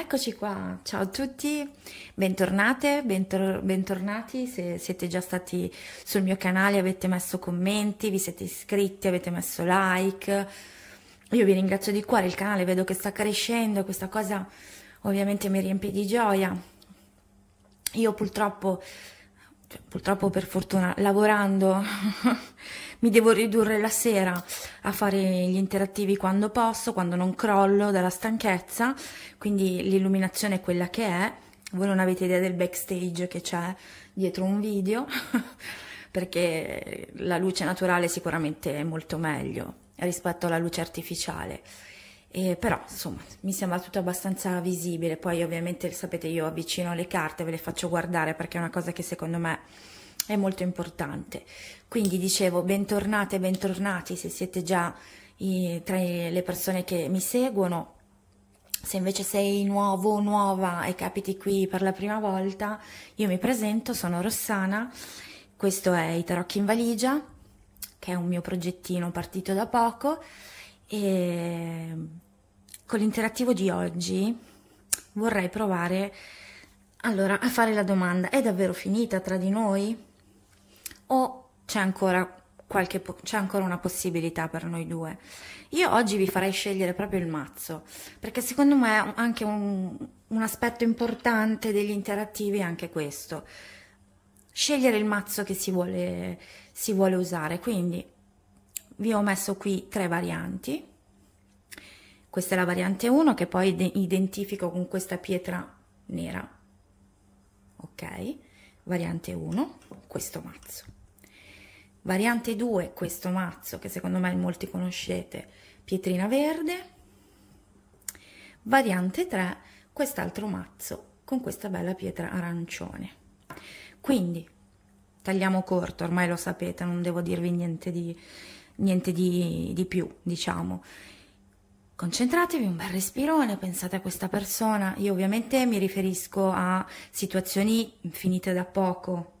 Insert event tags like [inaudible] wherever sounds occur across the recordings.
Eccoci qua, ciao a tutti, bentornate, bentor- bentornati se siete già stati sul mio canale, avete messo commenti, vi siete iscritti, avete messo like. Io vi ringrazio di cuore, il canale vedo che sta crescendo, questa cosa ovviamente mi riempie di gioia. Io purtroppo, cioè, purtroppo per fortuna, lavorando [laughs] mi devo ridurre la sera a fare gli interattivi quando posso, quando non crollo dalla stanchezza, quindi l'illuminazione è quella che è, voi non avete idea del backstage che c'è dietro un video, [laughs] perché la luce naturale sicuramente è molto meglio rispetto alla luce artificiale. Eh, però insomma mi sembra tutto abbastanza visibile poi ovviamente sapete io avvicino le carte ve le faccio guardare perché è una cosa che secondo me è molto importante. Quindi dicevo, bentornate, bentornati se siete già i, tra le persone che mi seguono. Se invece sei nuovo o nuova e capiti qui per la prima volta, io mi presento, sono Rossana, questo è I Tarocchi in Valigia, che è un mio progettino partito da poco e con l'interattivo di oggi vorrei provare allora a fare la domanda, è davvero finita tra di noi? o c'è ancora qualche po- c'è ancora una possibilità per noi due. Io oggi vi farei scegliere proprio il mazzo, perché secondo me anche un, un aspetto importante degli interattivi è anche questo. Scegliere il mazzo che si vuole, si vuole usare. Quindi vi ho messo qui tre varianti. Questa è la variante 1 che poi identifico con questa pietra nera. Ok? Variante 1, questo mazzo. Variante 2, questo mazzo che secondo me molti conoscete, pietrina verde. Variante 3, quest'altro mazzo con questa bella pietra arancione. Quindi tagliamo corto, ormai lo sapete, non devo dirvi niente di, niente di, di più, diciamo. Concentratevi, un bel respirone, pensate a questa persona. Io ovviamente mi riferisco a situazioni finite da poco,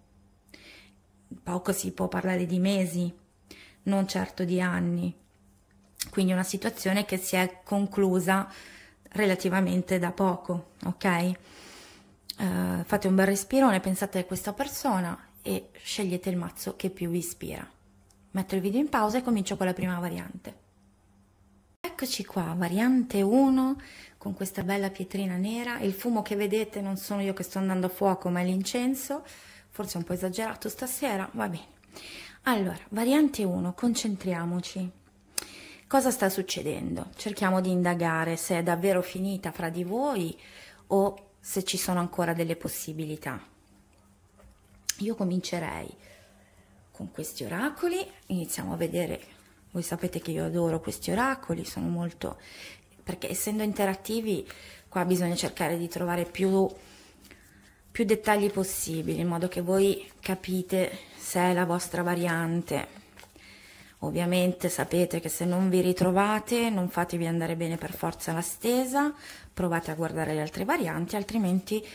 poco si può parlare di mesi, non certo di anni. Quindi una situazione che si è conclusa relativamente da poco, ok? Uh, fate un bel respirone, pensate a questa persona e scegliete il mazzo che più vi ispira. Metto il video in pausa e comincio con la prima variante. Eccoci qua, variante 1 con questa bella pietrina nera. Il fumo che vedete non sono io che sto andando a fuoco, ma è l'incenso forse un po' esagerato stasera, va bene. Allora, variante 1, concentriamoci. Cosa sta succedendo? Cerchiamo di indagare se è davvero finita fra di voi o se ci sono ancora delle possibilità. Io comincerei con questi oracoli, iniziamo a vedere, voi sapete che io adoro questi oracoli, sono molto, perché essendo interattivi qua bisogna cercare di trovare più più dettagli possibili in modo che voi capite se è la vostra variante. Ovviamente sapete che se non vi ritrovate non fatevi andare bene per forza la stesa, provate a guardare le altre varianti, altrimenti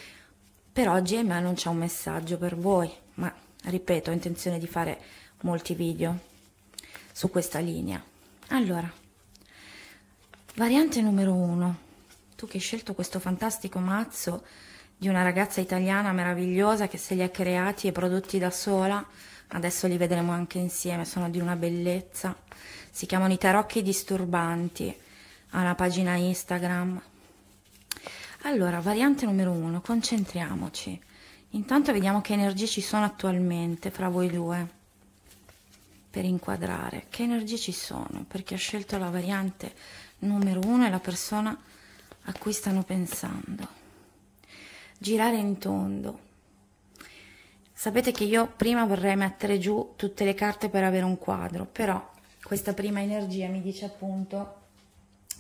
per oggi me non c'è un messaggio per voi, ma ripeto ho intenzione di fare molti video su questa linea. Allora, variante numero 1, tu che hai scelto questo fantastico mazzo di una ragazza italiana meravigliosa che se li ha creati e prodotti da sola. Adesso li vedremo anche insieme, sono di una bellezza. Si chiamano i tarocchi disturbanti, ha una pagina Instagram. Allora, variante numero uno, concentriamoci. Intanto vediamo che energie ci sono attualmente fra voi due per inquadrare. Che energie ci sono? Perché chi ha scelto la variante numero uno e la persona a cui stanno pensando girare in tondo. Sapete che io prima vorrei mettere giù tutte le carte per avere un quadro, però questa prima energia mi dice appunto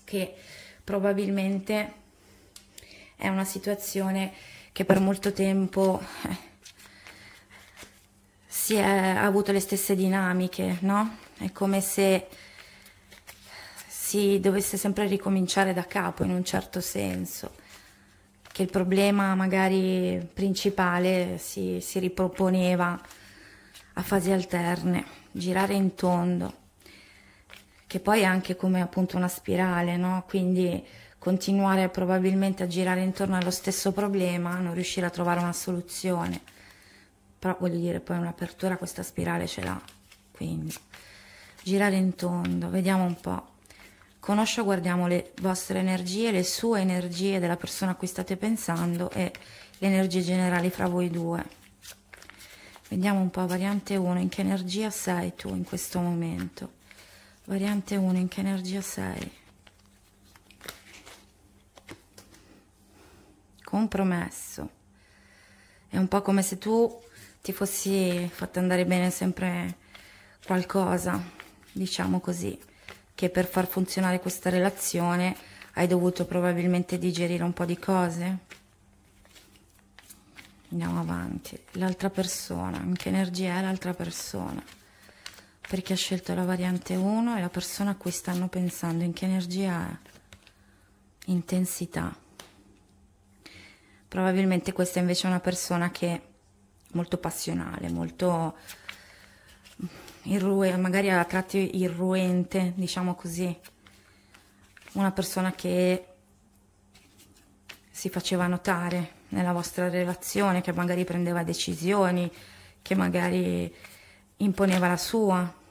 che probabilmente è una situazione che per molto tempo eh, si è ha avuto le stesse dinamiche, no? È come se si dovesse sempre ricominciare da capo in un certo senso che il problema magari principale si, si riproponeva a fasi alterne, girare in tondo, che poi è anche come appunto una spirale, no? Quindi continuare probabilmente a girare intorno allo stesso problema, non riuscire a trovare una soluzione. Però voglio dire, poi un'apertura questa spirale ce l'ha, quindi girare in tondo, vediamo un po' conoscia, guardiamo le vostre energie, le sue energie della persona a cui state pensando e le energie generali fra voi due. Vediamo un po', variante 1, in che energia sei tu in questo momento? Variante 1, in che energia sei? Compromesso. È un po' come se tu ti fossi fatto andare bene sempre qualcosa, diciamo così che per far funzionare questa relazione hai dovuto probabilmente digerire un po' di cose. Andiamo avanti. L'altra persona, in che energia è l'altra persona? Perché ha scelto la variante 1 e la persona a cui stanno pensando, in che energia è? Intensità. Probabilmente questa invece è una persona che è molto passionale, molto irrue, magari a tratti irruente, diciamo così, una persona che si faceva notare nella vostra relazione, che magari prendeva decisioni, che magari imponeva la sua.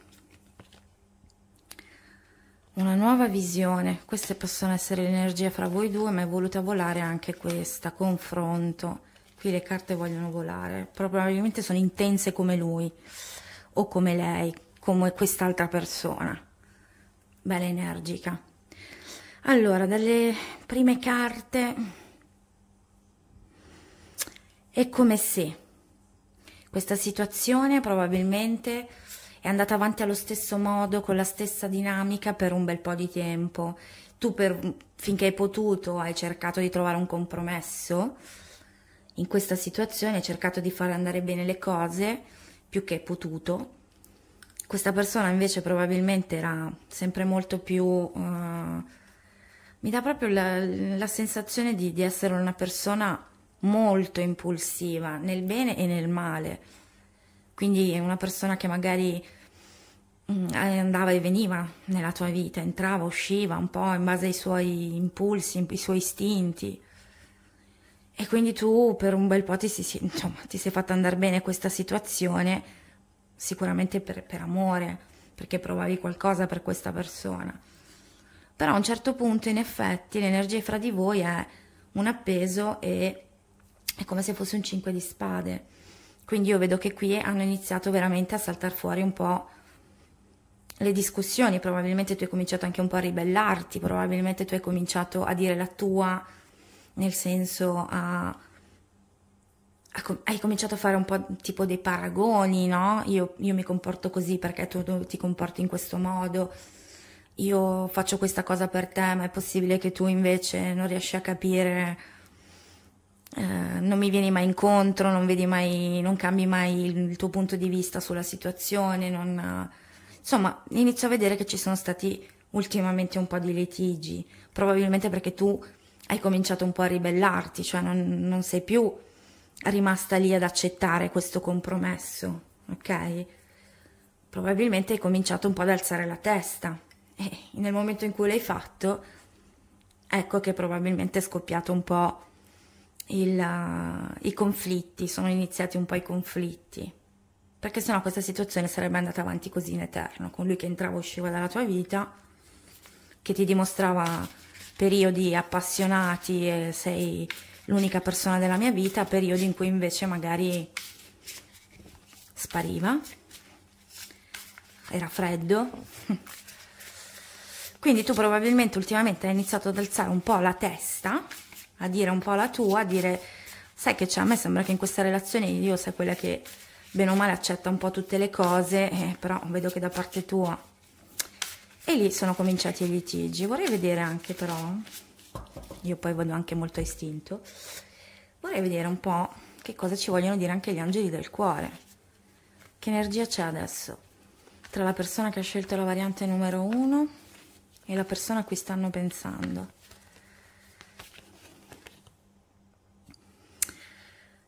Una nuova visione, queste possono essere l'energia fra voi due, ma è voluta volare anche questa, confronto. Qui le carte vogliono volare, probabilmente sono intense come lui o come lei, come quest'altra persona, bella energica. Allora, dalle prime carte è come se questa situazione probabilmente è andata avanti allo stesso modo, con la stessa dinamica per un bel po' di tempo. Tu per, finché hai potuto hai cercato di trovare un compromesso in questa situazione, hai cercato di far andare bene le cose, più che potuto. Questa persona invece probabilmente era sempre molto più... Uh, mi dà proprio la, la sensazione di, di essere una persona molto impulsiva nel bene e nel male. Quindi è una persona che magari mm, eh, andava e veniva nella tua vita, entrava, usciva un po' in base ai suoi impulsi, ai suoi istinti. E quindi tu per un bel po' ti, si, insomma, ti sei fatta andare bene questa situazione, sicuramente per, per amore, perché provavi qualcosa per questa persona. Però a un certo punto, in effetti, l'energia fra di voi è un appeso e è come se fosse un 5 di spade. Quindi io vedo che qui hanno iniziato veramente a saltare fuori un po' le discussioni, probabilmente tu hai cominciato anche un po' a ribellarti, probabilmente tu hai cominciato a dire la tua, nel senso a, a, hai cominciato a fare un po' tipo dei paragoni, no? Io, io mi comporto così perché tu, ti comporti in questo modo, io faccio questa cosa per te, ma è possibile che tu invece non riesci a capire eh, non mi vieni mai incontro, non, mai, non cambi mai il, il, tuo punto di vista sulla situazione, non, insomma inizio a vedere che ci sono stati ultimamente un po' di litigi, probabilmente perché tu hai cominciato un po' a ribellarti, cioè non, non sei più rimasta lì ad accettare questo compromesso, ok? Probabilmente hai cominciato un po' ad alzare la testa e nel momento in cui l'hai fatto, ecco che probabilmente è scoppiato un po' il, uh, i conflitti, sono iniziati un po' i conflitti, perché sennò questa situazione sarebbe andata avanti così in eterno, con lui che entrava e usciva dalla tua vita, che ti dimostrava periodi appassionati e sei l'unica persona della mia vita, periodi in cui invece magari spariva, era freddo. [laughs] Quindi tu probabilmente ultimamente hai iniziato ad alzare un po' la testa, a dire un po' la tua, a dire sai che c'è, a me sembra che in questa relazione io sia quella che bene o male accetta un po' tutte le cose, eh, però vedo che da parte tua e lì sono cominciati i litigi. Vorrei vedere anche però, io poi vado anche molto a istinto, vorrei vedere un po' che cosa ci vogliono dire anche gli angeli del cuore. Che energia c'è adesso tra la persona che ha scelto la variante numero 1 e la persona a cui stanno pensando?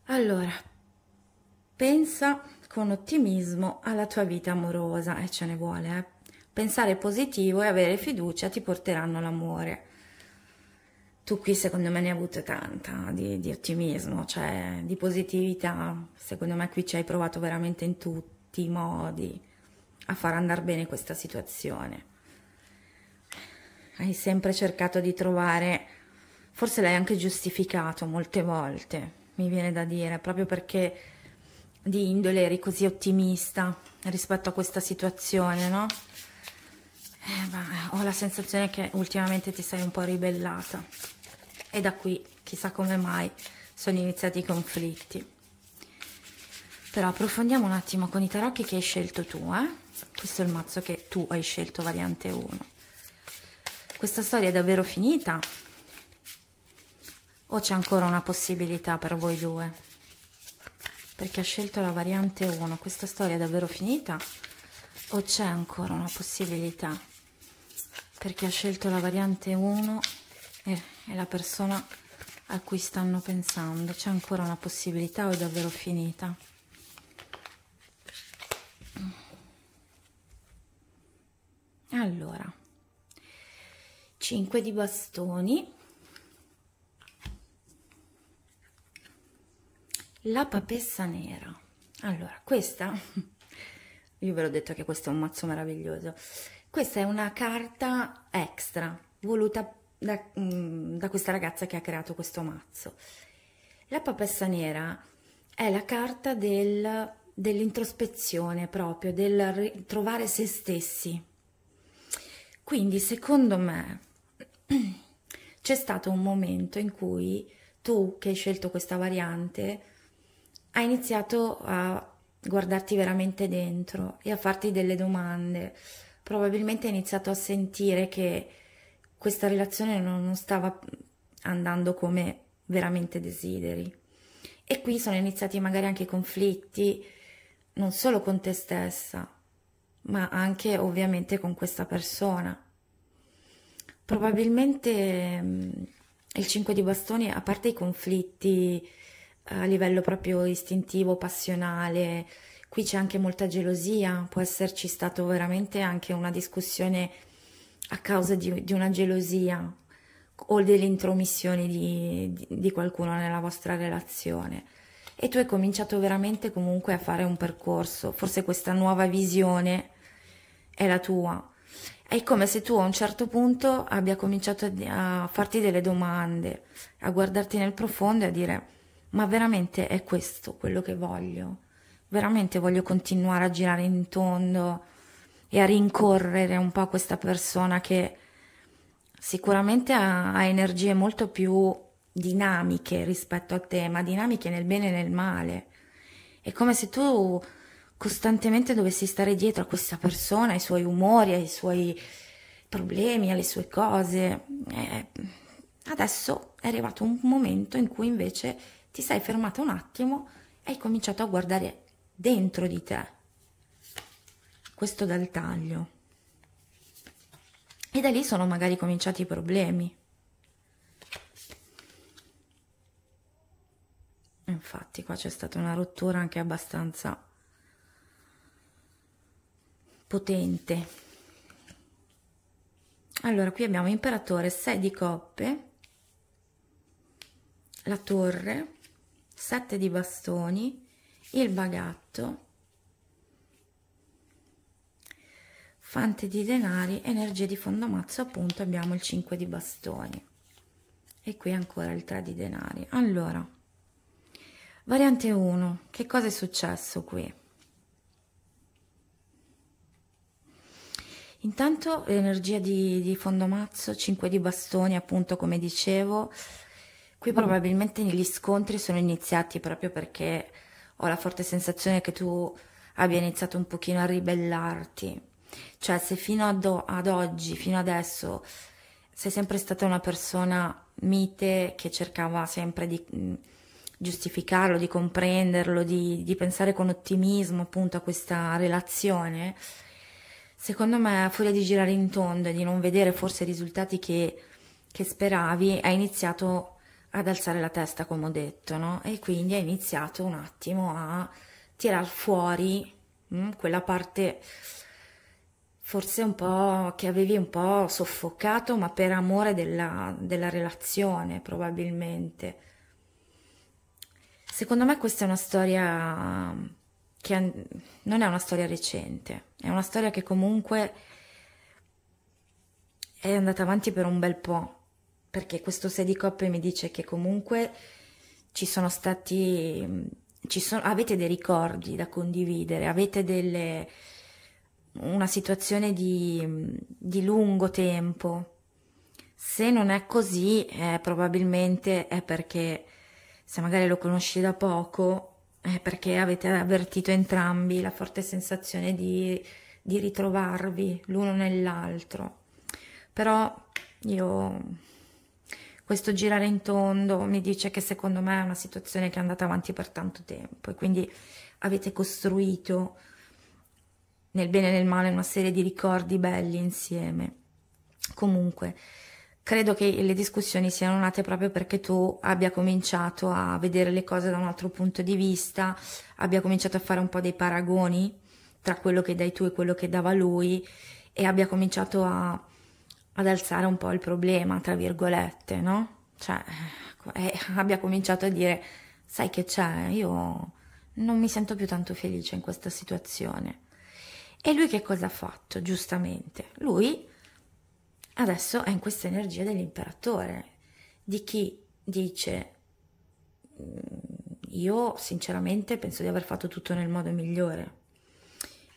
Allora, pensa con ottimismo alla tua vita amorosa e eh, ce ne vuole, eh pensare positivo e avere fiducia ti porteranno l'amore. Tu qui secondo me ne hai avuto tanta di, di ottimismo, cioè di positività, secondo me qui ci hai provato veramente in tutti i modi a far andare bene questa situazione. Hai sempre cercato di trovare, forse l'hai anche giustificato molte volte, mi viene da dire, proprio perché di indole eri così ottimista rispetto a questa situazione, no? Eh, ma eh, ho la sensazione che ultimamente ti sei un po' ribellata e da qui, chissà come mai, sono iniziati i conflitti. Però approfondiamo un attimo con i tarocchi che hai scelto tu, eh? Questo è il mazzo che tu hai scelto, variante 1. Questa storia è davvero finita? O c'è ancora una possibilità per voi due? Perché ha scelto la variante 1, questa storia è davvero finita? O c'è ancora una possibilità? per chi ha scelto la variante 1 è, è la persona a cui stanno pensando c'è ancora una possibilità o è davvero finita allora 5 di bastoni la papessa nera allora questa [laughs] io ve l'ho detto che questo è un mazzo meraviglioso questa è una carta extra voluta da, mm, da questa ragazza che ha creato questo mazzo. La papessa nera è la carta del, dell'introspezione proprio, del trovare se stessi. Quindi secondo me [clears throat] c'è stato un momento in cui tu che hai scelto questa variante hai iniziato a guardarti veramente dentro e a farti delle domande probabilmente ha iniziato a sentire che questa relazione non, stava andando come veramente desideri. E qui sono iniziati magari anche i conflitti, non solo con te stessa, ma anche ovviamente con questa persona. Probabilmente mm, il 5 di bastoni, a parte i conflitti eh, a livello proprio istintivo, passionale, qui c'è anche molta gelosia, può esserci stata veramente anche una discussione a causa di, di una gelosia o dell'intromissione di, di, di qualcuno nella vostra relazione. E tu hai cominciato veramente comunque a fare un percorso, forse questa nuova visione è la tua. È come se tu a un certo punto abbia cominciato a farti delle domande, a guardarti nel profondo e a dire ma veramente è questo quello che voglio? veramente voglio continuare a girare in tondo e a rincorrere un po' questa persona che sicuramente ha, ha energie molto più dinamiche rispetto a te, ma dinamiche nel bene e nel male. È come se tu costantemente dovessi stare dietro a questa persona, ai suoi umori, ai suoi problemi, alle sue cose. E adesso è arrivato un momento in cui invece ti sei fermata un attimo e hai cominciato a guardare dentro di te questo dal taglio e da lì sono magari cominciati i problemi infatti qua c'è stata una rottura anche abbastanza potente allora qui abbiamo imperatore 6 di coppe la torre 7 di bastoni il bagatto fante di denari energia di fondo mazzo appunto abbiamo il 5 di bastoni e qui ancora il 3 di denari allora variante 1 che cosa è successo qui intanto l'energia di, di fondo mazzo 5 di bastoni appunto come dicevo qui probabilmente gli scontri sono iniziati proprio perché ho la forte sensazione che tu abbia iniziato un pochino a ribellarti. Cioè, se fino ad, ad oggi, fino adesso, sei sempre stata una persona mite che cercava sempre di mm, giustificarlo, di comprenderlo, di, di pensare con ottimismo appunto a questa relazione, secondo me, a furia di girare in tondo e di non vedere forse i risultati che, che speravi, hai iniziato ad alzare la testa, come ho detto, no? E quindi ha iniziato un attimo a tirar fuori mh, mm, quella parte forse un po' che avevi un po' soffocato, ma per amore della, della relazione, probabilmente. Secondo me questa è una storia che non è una storia recente, è una storia che comunque è andata avanti per un bel po' perché questo 6 di coppe mi dice che comunque ci sono stati, ci sono, avete dei ricordi da condividere, avete delle, una situazione di, di lungo tempo. Se non è così, eh, probabilmente è perché se magari lo conosci da poco, è perché avete avvertito entrambi la forte sensazione di, di ritrovarvi l'uno nell'altro. Però io questo girare in tondo mi dice che secondo me è una situazione che è andata avanti per tanto tempo e quindi avete costruito nel bene e nel male una serie di ricordi belli insieme. Comunque, credo che le discussioni siano nate proprio perché tu abbia cominciato a vedere le cose da un altro punto di vista, abbia cominciato a fare un po' dei paragoni tra quello che dai tu e quello che dava lui e abbia cominciato a ad alzare un po' il problema, tra virgolette, no? Cioè, eh, eh, abbia cominciato a dire, sai che c'è, io non mi sento più tanto felice in questa situazione. E lui che cosa ha fatto, giustamente? Lui adesso è in questa energia dell'imperatore, di chi dice, mm, io sinceramente penso di aver fatto tutto nel modo migliore.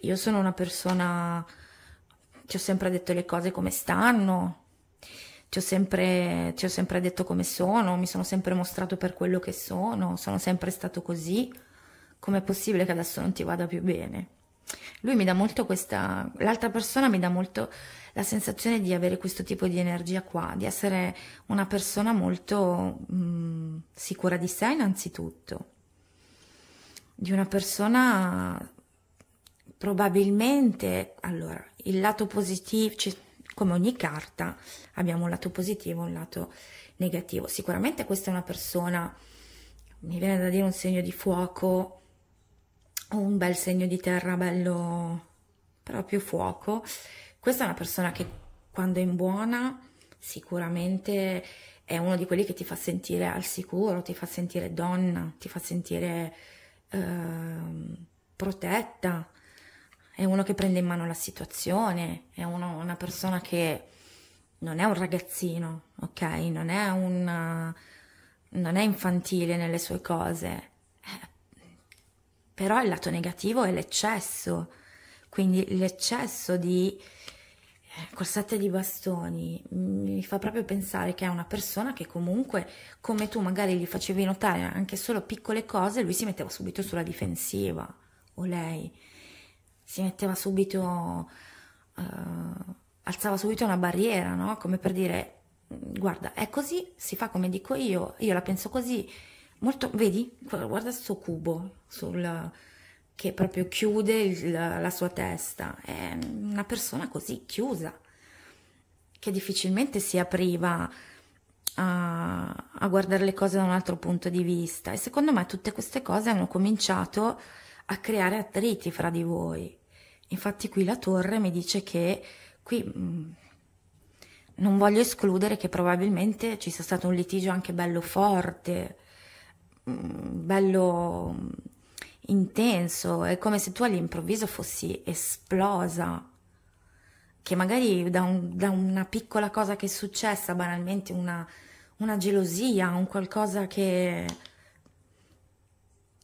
Io sono una persona ti ho sempre detto le cose come stanno, ti ho, sempre, ti ho sempre detto come sono, mi sono sempre mostrato per quello che sono, sono sempre stato così. Com'è possibile che adesso non ti vada più bene? Lui mi dà molto questa, l'altra persona mi dà molto la sensazione di avere questo tipo di energia qua, di essere una persona molto mh, mm, sicura di sé innanzitutto, di una persona probabilmente, allora, il lato positivo, cioè, come ogni carta, abbiamo un lato positivo e un lato negativo. Sicuramente questa è una persona, mi viene da dire un segno di fuoco, o un bel segno di terra bello, proprio fuoco. Questa è una persona che quando è in buona sicuramente è uno di quelli che ti fa sentire al sicuro, ti fa sentire donna, ti fa sentire eh, protetta, è uno che prende in mano la situazione, è uno, una persona che non è un ragazzino, ok? Non è, un, non è infantile nelle sue cose. Eh, però il lato negativo è l'eccesso, quindi l'eccesso di eh, corsette di bastoni mm, mi fa proprio pensare che è una persona che comunque come tu magari gli facevi notare anche solo piccole cose lui si metteva subito sulla difensiva o lei si metteva subito, eh, alzava subito una barriera, no? Come per dire, guarda, è così, si fa come dico io, io la penso così, molto, vedi, guarda questo cubo sul, che proprio chiude il, la sua testa, è una persona così chiusa, che difficilmente si apriva a, a, guardare le cose da un altro punto di vista e secondo me tutte queste cose hanno cominciato a creare attriti fra di voi Infatti qui la torre mi dice che qui mh, mm, non voglio escludere che probabilmente ci sia stato un litigio anche bello forte, mh, mm, bello mh, mm, intenso, è come se tu all'improvviso fossi esplosa, che magari da, un, da, una piccola cosa che è successa, banalmente una, una gelosia, un qualcosa che,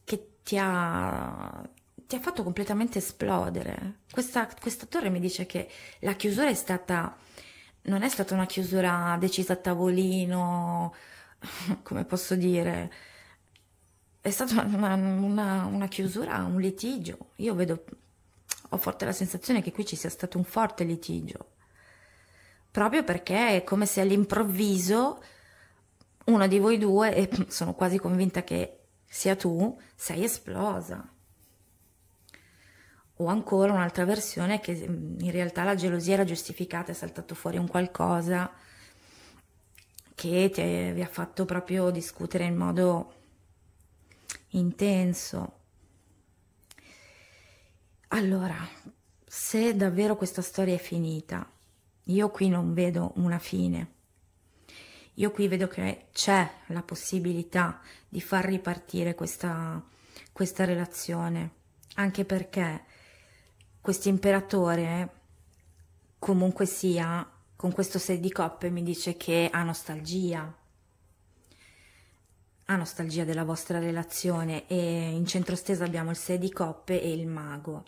che ti ha ti ha fatto completamente esplodere. Questa, quest'attore mi dice che la chiusura è stata, non è stata una chiusura decisa a tavolino, [laughs] come posso dire, è stata una, una, una chiusura, un litigio. Io vedo, ho forte la sensazione che qui ci sia stato un forte litigio, proprio perché è come se all'improvviso uno di voi due, e [laughs] sono quasi convinta che sia tu, sei esplosa o ancora un'altra versione che mm, in realtà la gelosia era giustificata, è saltato fuori un qualcosa che ti, vi ha fatto proprio discutere in modo intenso. Allora, se davvero questa storia è finita, io qui non vedo una fine. Io qui vedo che c'è la possibilità di far ripartire questa, questa relazione, anche perché questo imperatore, comunque sia, con questo 6 di coppe mi dice che ha nostalgia, ha nostalgia della vostra relazione e in centro stesa abbiamo il 6 di coppe e il mago.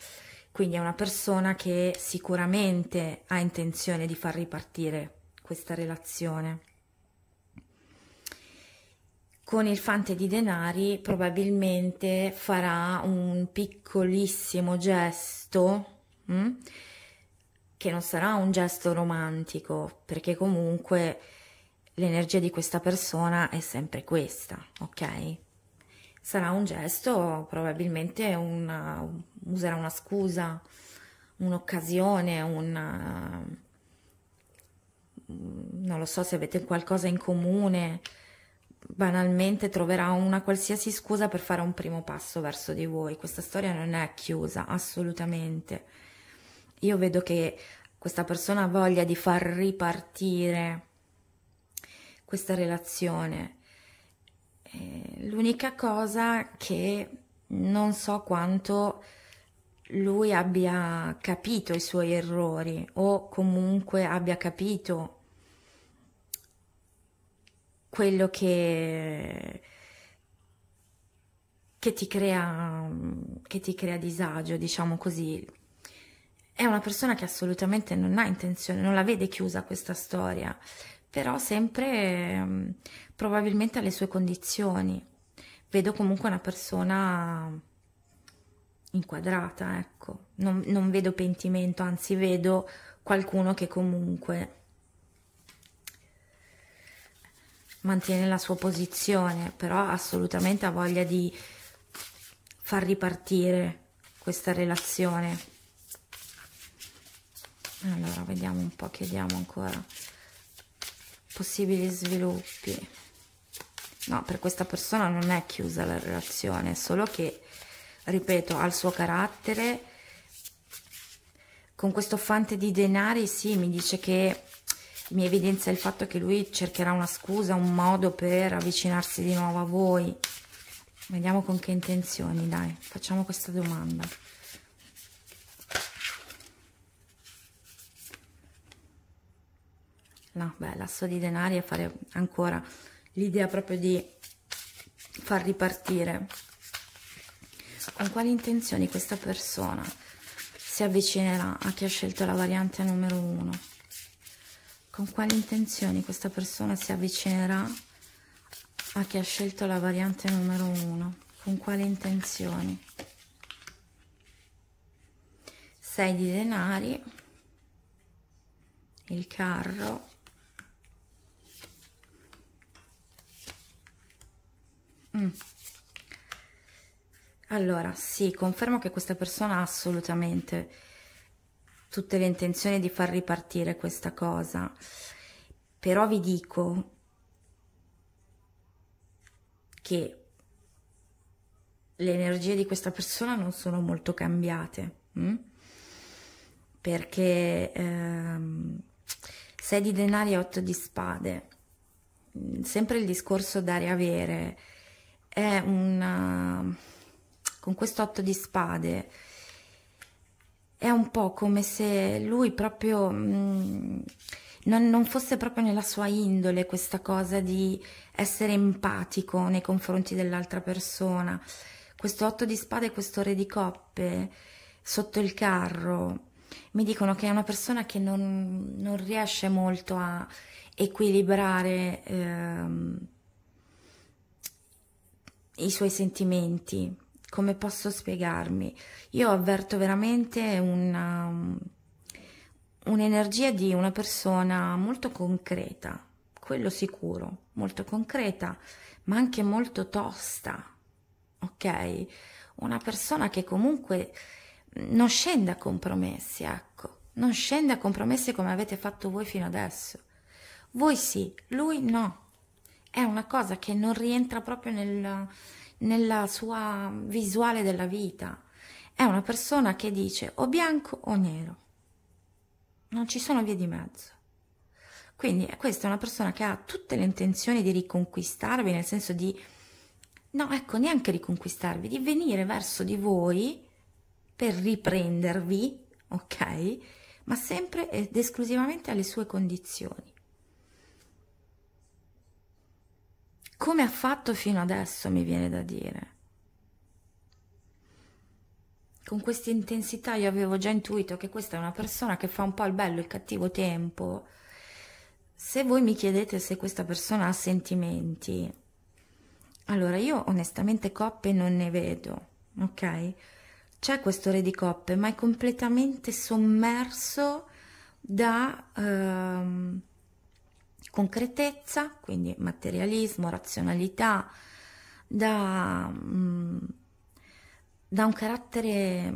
Quindi è una persona che sicuramente ha intenzione di far ripartire questa relazione con il fante di denari probabilmente farà un piccolissimo gesto mh? Mm, che non sarà un gesto romantico perché comunque l'energia di questa persona è sempre questa ok sarà un gesto probabilmente una, uh, userà una scusa un'occasione una uh, non lo so se avete qualcosa in comune banalmente troverà una qualsiasi scusa per fare un primo passo verso di voi. Questa storia non è chiusa, assolutamente. Io vedo che questa persona ha voglia di far ripartire questa relazione. Eh, l'unica cosa che non so quanto lui abbia capito i suoi errori o comunque abbia capito quello che, che, ti crea, che ti crea disagio, diciamo così. È una persona che assolutamente non ha intenzione, non la vede chiusa questa storia, però sempre mm, probabilmente alle sue condizioni. Vedo comunque una persona inquadrata, ecco, non, non vedo pentimento, anzi vedo qualcuno che comunque mantiene la sua posizione, però assolutamente ha voglia di far ripartire questa relazione. Allora, vediamo un po', chiediamo ancora possibili sviluppi. No, per questa persona non è chiusa la relazione, solo che, ripeto, ha il suo carattere. Con questo fante di denari, sì, mi dice che mi evidenzia il fatto che lui cercherà una scusa, un modo per avvicinarsi di nuovo a voi. Vediamo con che intenzioni, dai, facciamo questa domanda. No, beh, l'asso di denari è fare ancora l'idea proprio di far ripartire. Con quali intenzioni questa persona si avvicinerà a chi ha scelto la variante numero 1? con quali intenzioni questa persona si avvicinerà a chi ha scelto la variante numero uno con quali intenzioni. 6 di denari, il carro, mm. Allora, sì, confermo che questa persona assolutamente tutte le intenzioni di far ripartire questa cosa, però vi dico che le energie di questa persona non sono molto cambiate, hm? perché ehm, 6 di denari e otto di spade, mm, sempre il discorso dare e avere, è un... con questo otto di spade è un po' come se lui proprio mh, mm, non, non, fosse proprio nella sua indole questa cosa di essere empatico nei confronti dell'altra persona. Questo otto di spade e questo re di coppe sotto il carro mi dicono che è una persona che non, non riesce molto a equilibrare ehm, i suoi sentimenti come posso spiegarmi? Io avverto veramente un'energia di una persona molto concreta, quello sicuro, molto concreta, ma anche molto tosta, ok? Una persona che comunque non scende a compromessi, ecco, non scende a compromessi come avete fatto voi fino adesso. Voi sì, lui no. È una cosa che non rientra proprio nel, nella sua visuale della vita. È una persona che dice o bianco o nero. Non ci sono vie di mezzo. Quindi eh, questa è una persona che ha tutte le intenzioni di riconquistarvi, nel senso di, no, ecco, neanche riconquistarvi, di venire verso di voi per riprendervi, ok? Ma sempre ed esclusivamente alle sue condizioni. come ha fatto fino adesso, mi viene da dire. Con questa intensità io avevo già intuito che questa è una persona che fa un po' il bello e il cattivo tempo. Se voi mi chiedete se questa persona ha sentimenti, allora io onestamente coppe non ne vedo, ok? C'è questo re di coppe, ma è completamente sommerso da... Ehm, concretezza, quindi materialismo, razionalità, da, mm, da un carattere,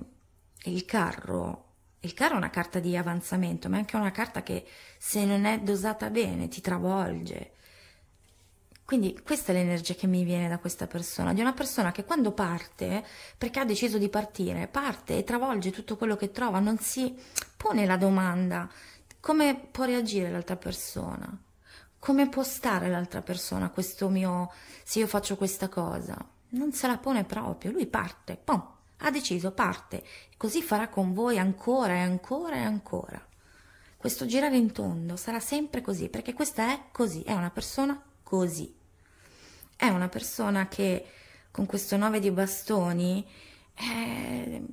il carro, il carro è una carta di avanzamento, ma è anche una carta che se non è dosata bene ti travolge. Quindi questa è l'energia che mi viene da questa persona, di una persona che quando parte, perché ha deciso di partire, parte e travolge tutto quello che trova, non si pone la domanda come può reagire l'altra persona come può stare l'altra persona questo mio se io faccio questa cosa? Non se la pone proprio, lui parte, pom, ha deciso, parte, così farà con voi ancora e ancora e ancora. Questo girare in tondo sarà sempre così, perché questa è così, è una persona così. È una persona che con questo nove di bastoni eh,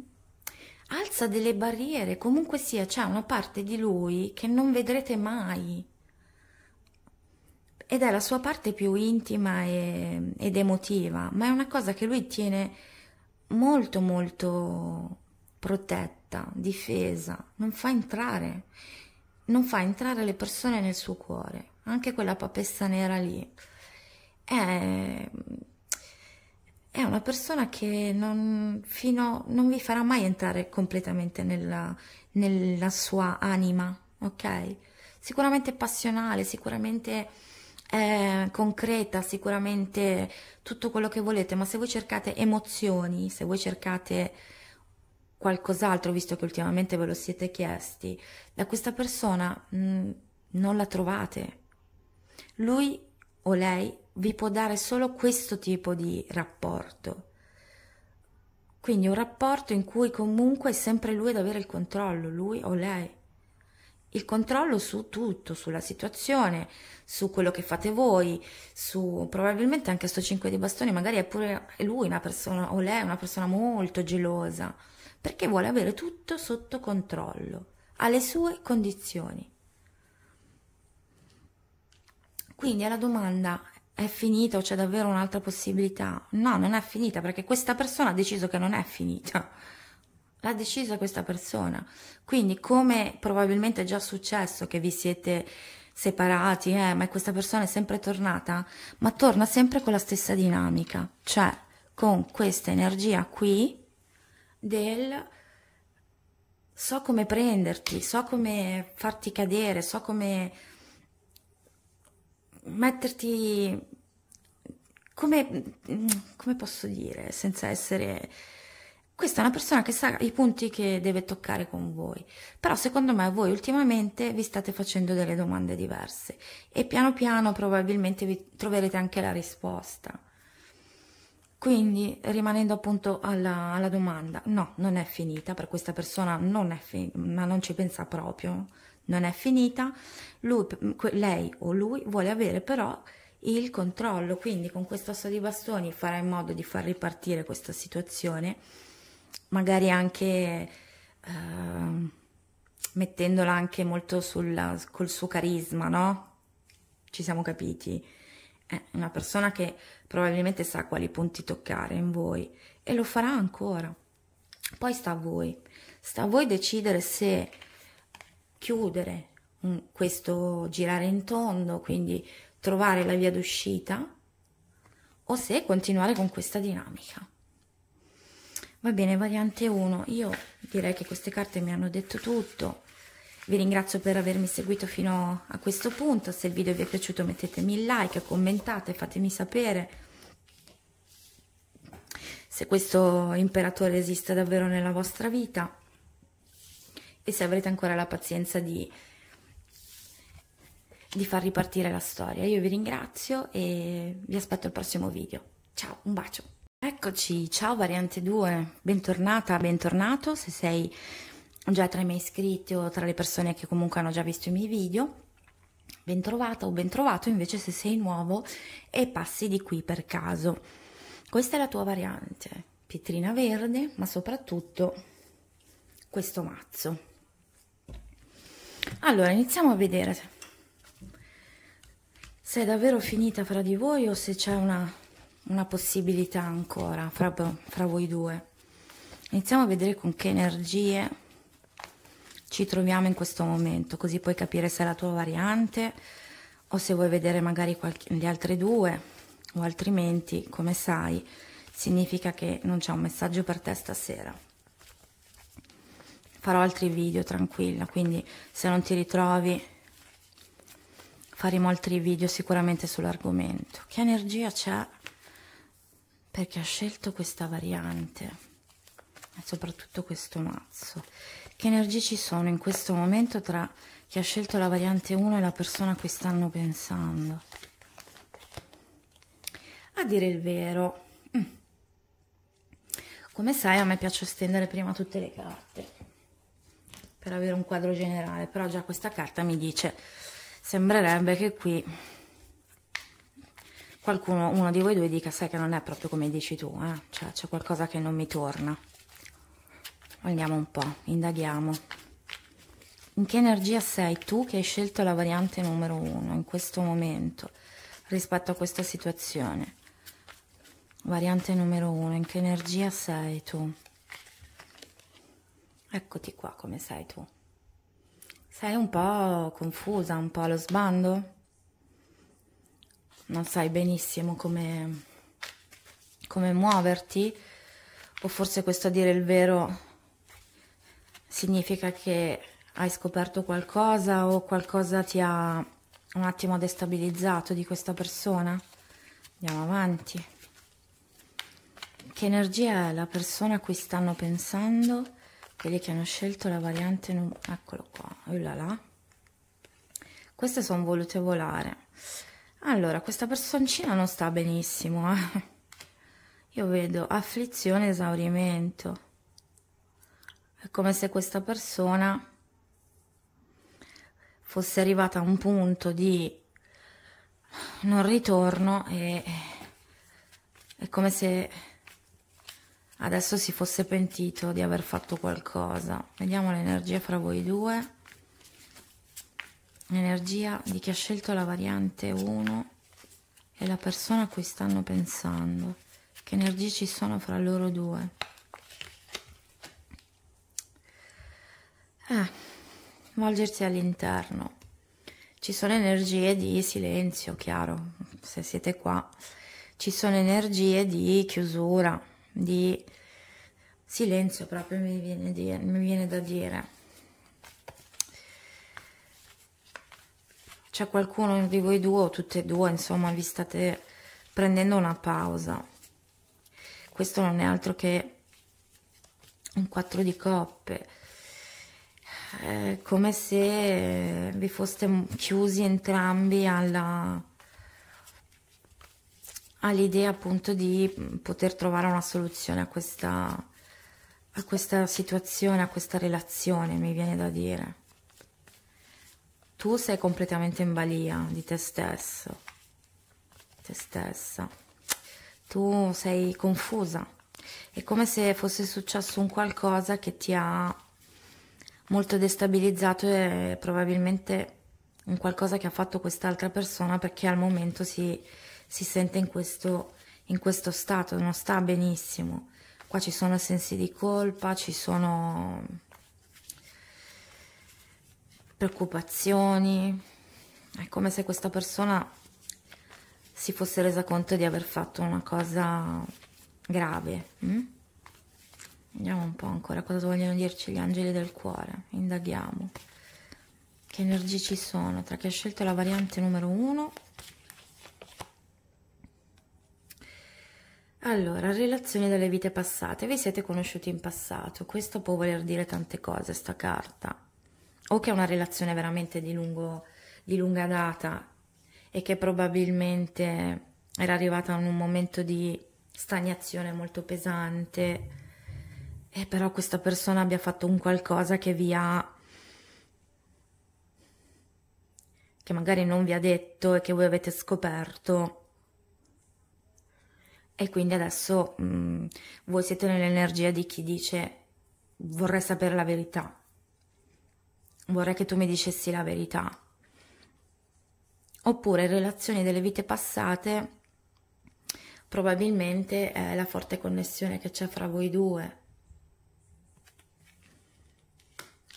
alza delle barriere, comunque sia, c'è una parte di lui che non vedrete mai ed è la sua parte più intima e, ed emotiva, ma è una cosa che lui tiene molto molto protetta, difesa, non fa entrare, non fa entrare le persone nel suo cuore, anche quella papessa nera lì. È, è una persona che non, fino, non vi farà mai entrare completamente nella, nella sua anima, ok? Sicuramente passionale, sicuramente eh, concreta, sicuramente tutto quello che volete, ma se voi cercate emozioni, se voi cercate qualcos'altro, visto che ultimamente ve lo siete chiesti, da questa persona mh, mm, non la trovate. Lui o lei vi può dare solo questo tipo di rapporto. Quindi un rapporto in cui comunque è sempre lui ad avere il controllo, lui o lei il controllo su tutto, sulla situazione, su quello che fate voi, su probabilmente anche sto 5 di bastoni, magari è pure lui una persona o lei è una persona molto gelosa, perché vuole avere tutto sotto controllo, alle sue condizioni. Quindi alla domanda è finita o c'è davvero un'altra possibilità? No, non è finita perché questa persona ha deciso che non è finita l'ha decisa questa persona. Quindi come probabilmente è già successo che vi siete separati, eh, ma questa persona è sempre tornata, ma torna sempre con la stessa dinamica, cioè con questa energia qui del so come prenderti, so come farti cadere, so come metterti come, come posso dire senza essere questa è una persona che sa i punti che deve toccare con voi, però secondo me voi ultimamente vi state facendo delle domande diverse e piano piano probabilmente vi troverete anche la risposta. Quindi, rimanendo appunto alla, alla domanda, no, non è finita, per questa persona non è finita, ma non ci pensa proprio, non è finita, lui, lei o lui vuole avere però il controllo, quindi con questo asso di bastoni farà in modo di far ripartire questa situazione magari anche eh, mettendola anche molto sul, col suo carisma, no? Ci siamo capiti. È una persona che probabilmente sa quali punti toccare in voi e lo farà ancora. Poi sta a voi, sta a voi decidere se chiudere mm, questo girare in tondo, quindi trovare la via d'uscita o se continuare con questa dinamica. Va bene, variante 1. Io direi che queste carte mi hanno detto tutto. Vi ringrazio per avermi seguito fino a questo punto. Se il video vi è piaciuto mettetemi il like, commentate, fatemi sapere se questo imperatore esiste davvero nella vostra vita e se avrete ancora la pazienza di, di far ripartire la storia. Io vi ringrazio e vi aspetto al prossimo video. Ciao, un bacio! Eccoci, ciao Variante 2, bentornata, bentornato se sei già tra i miei iscritti o tra le persone che comunque hanno già visto i miei video. Bentrovata o bentrovato invece se sei nuovo e passi di qui per caso. Questa è la tua variante, pietrina verde, ma soprattutto questo mazzo. Allora, iniziamo a vedere se è davvero finita fra di voi o se c'è una una possibilità ancora fra, fra voi due. Iniziamo a vedere con che energie ci troviamo in questo momento, così puoi capire se è la tua variante o se vuoi vedere magari qualche, le altre due o altrimenti, come sai, significa che non c'è un messaggio per te stasera. Farò altri video tranquilla, quindi se non ti ritrovi faremo altri video sicuramente sull'argomento. Che energia c'è? perché ha scelto questa variante e soprattutto questo mazzo che energie ci sono in questo momento tra chi ha scelto la variante 1 e la persona a cui stanno pensando a dire il vero mm. come sai a me piace stendere prima tutte le carte per avere un quadro generale però già questa carta mi dice sembrerebbe che qui qualcuno, uno di voi due dica, sai che non è proprio come dici tu, eh? cioè c'è qualcosa che non mi torna. Andiamo un po', indaghiamo. In che energia sei tu che hai scelto la variante numero uno in questo momento rispetto a questa situazione? Variante numero uno, in che energia sei tu? Eccoti qua come sei tu. Sei un po' confusa, un po' allo sbando? non sai benissimo come, come muoverti, o forse questo a dire il vero significa che hai scoperto qualcosa o qualcosa ti ha un attimo destabilizzato di questa persona. Andiamo avanti. Che energia è la persona a cui stanno pensando? Quelli che hanno scelto la variante... Eccolo qua, là Queste sono volute volare allora, questa personcina non sta benissimo, eh. Io vedo afflizione e esaurimento. È come se questa persona fosse arrivata a un punto di non ritorno e è come se adesso si fosse pentito di aver fatto qualcosa. Vediamo l'energia fra voi due energia di chi ha scelto la variante 1 e la persona a cui stanno pensando, che energie ci sono fra loro due. Eh, volgersi all'interno. Ci sono energie di silenzio, chiaro, se siete qua. Ci sono energie di chiusura, di silenzio proprio mi viene, di, mi viene da dire c'è qualcuno di voi due o tutte e due, insomma, vi state prendendo una pausa. Questo non è altro che un 4 di coppe. È come se vi foste chiusi entrambi alla all'idea appunto di poter trovare una soluzione a questa, a questa situazione, a questa relazione, mi viene da dire tu sei completamente in balia di te stesso, te stessa. Tu sei confusa. È come se fosse successo un qualcosa che ti ha molto destabilizzato e probabilmente un qualcosa che ha fatto quest'altra persona perché al momento si, si sente in questo, in questo stato, non sta benissimo. Qua ci sono sensi di colpa, ci sono preoccupazioni. È come se questa persona si fosse resa conto di aver fatto una cosa grave. Hm? Vediamo un po' ancora cosa vogliono dirci gli angeli del cuore, indaghiamo. Che energie ci sono? Tra chi ha scelto la variante numero 1. Allora, relazioni delle vite passate. Vi siete conosciuti in passato, questo può voler dire tante cose, sta carta o che è una relazione veramente di, lungo, di lunga data e che probabilmente era arrivata in un momento di stagnazione molto pesante e però questa persona abbia fatto un qualcosa che vi ha che magari non vi ha detto e che voi avete scoperto e quindi adesso mh, mm, voi siete nell'energia di chi dice vorrei sapere la verità vorrei che tu mi dicessi la verità. Oppure relazioni delle vite passate, probabilmente è la forte connessione che c'è fra voi due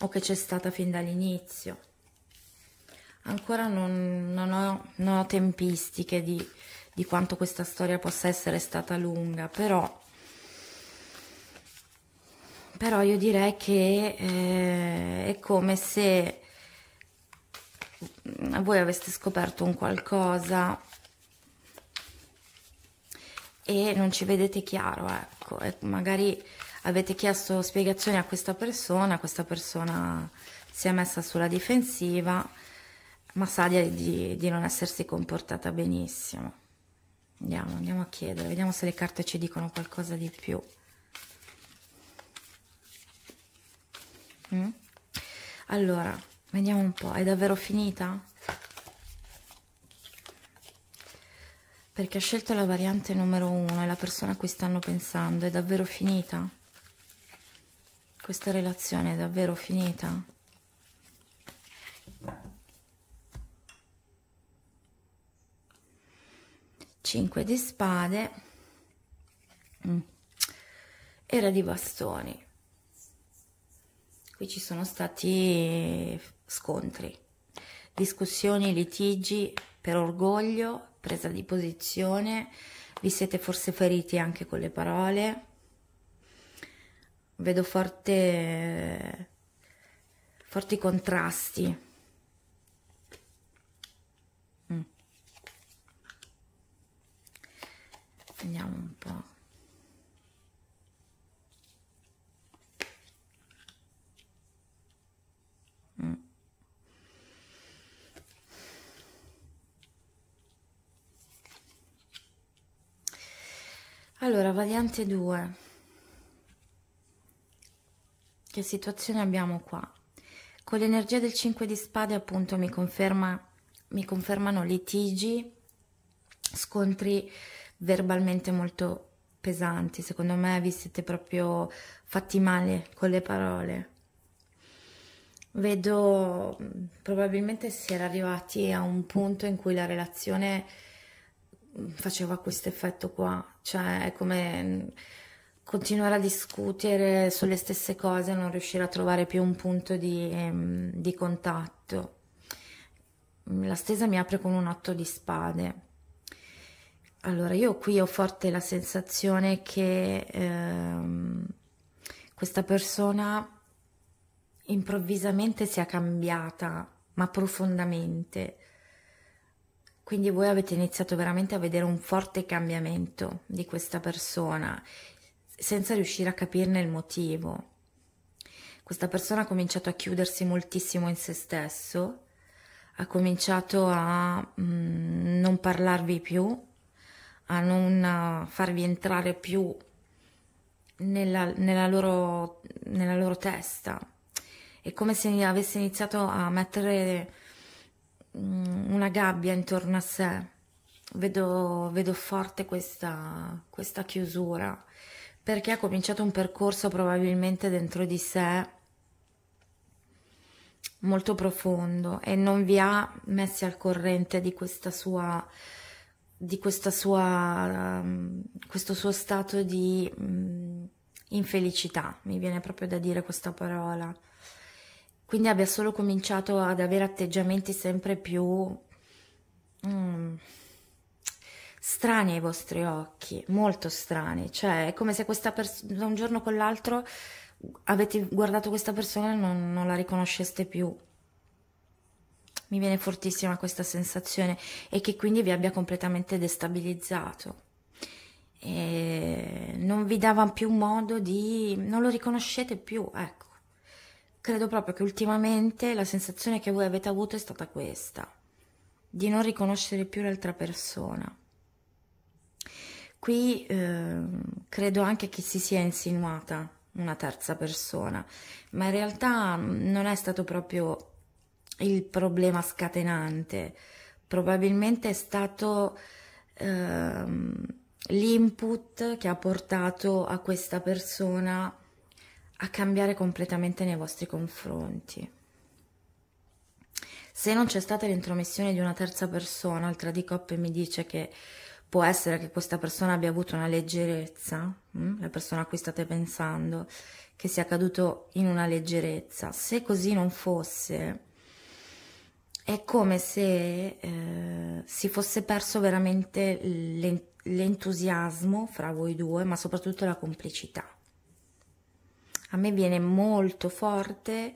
o che c'è stata fin dall'inizio. Ancora non, non, ho, non, ho, tempistiche di, di quanto questa storia possa essere stata lunga, però però io direi che eh, è come se mm, voi aveste scoperto un qualcosa e non ci vedete chiaro, ecco, e magari avete chiesto spiegazioni a questa persona, questa persona si è messa sulla difensiva, ma sa di, di, di non essersi comportata benissimo. Andiamo, andiamo a chiedere, vediamo se le carte ci dicono qualcosa di più. Mm? Allora, vediamo un po', è davvero finita? Perché ha scelto la variante numero uno, e la persona a cui stanno pensando, è davvero finita? Questa relazione è davvero finita? Cinque di spade, mm. era di bastoni qui ci sono stati eh, scontri, discussioni, litigi per orgoglio, presa di posizione, vi siete forse feriti anche con le parole. Vedo forte, forti contrasti. Andiamo mm. un po'. Allora, variante 2. Che situazione abbiamo qua? Con l'energia del 5 di spade appunto mi, conferma, mi confermano litigi, scontri verbalmente molto pesanti. Secondo me vi siete proprio fatti male con le parole. Vedo, probabilmente si era arrivati a un punto in cui la relazione faceva questo effetto qua, cioè è come mm, continuare a discutere sulle stesse cose, non riuscire a trovare più un punto di, mm, di contatto. Mm, la stesa mi apre con un otto di spade. Allora, io qui ho forte la sensazione che ehm, questa persona improvvisamente sia cambiata, ma profondamente. Quindi voi avete iniziato veramente a vedere un forte cambiamento di questa persona senza riuscire a capirne il motivo. Questa persona ha cominciato a chiudersi moltissimo in se stesso, ha cominciato a mh, mm, non parlarvi più, a non farvi entrare più nella, nella, loro, nella loro testa. È come se avesse iniziato a mettere Mm, una gabbia intorno a sé. Vedo, vedo forte questa, questa chiusura perché ha cominciato un percorso probabilmente dentro di sé molto profondo e non vi ha messi al corrente di questa sua di questa sua mm, questo suo stato di mm, infelicità mi viene proprio da dire questa parola quindi abbia solo cominciato ad avere atteggiamenti sempre più mm, strani ai vostri occhi, molto strani, cioè è come se questa persona da un giorno con l'altro avete guardato questa persona e non, non la riconosceste più. Mi viene fortissima questa sensazione e che quindi vi abbia completamente destabilizzato. E non vi dava più modo di... non lo riconoscete più, ecco Credo proprio che ultimamente la sensazione che voi avete avuto è stata questa, di non riconoscere più l'altra persona. Qui eh, credo anche che si sia insinuata una terza persona, ma in realtà mm, non è stato proprio il problema scatenante, probabilmente è stato eh, l'input che ha portato a questa persona a cambiare completamente nei vostri confronti. Se non c'è stata l'intromissione di una terza persona, il tradicop mi dice che può essere che questa persona abbia avuto una leggerezza, mm, la persona a cui state pensando, che sia caduto in una leggerezza. Se così non fosse, è come se eh, si fosse perso veramente l'entusiasmo fra voi due, ma soprattutto la complicità a me viene molto forte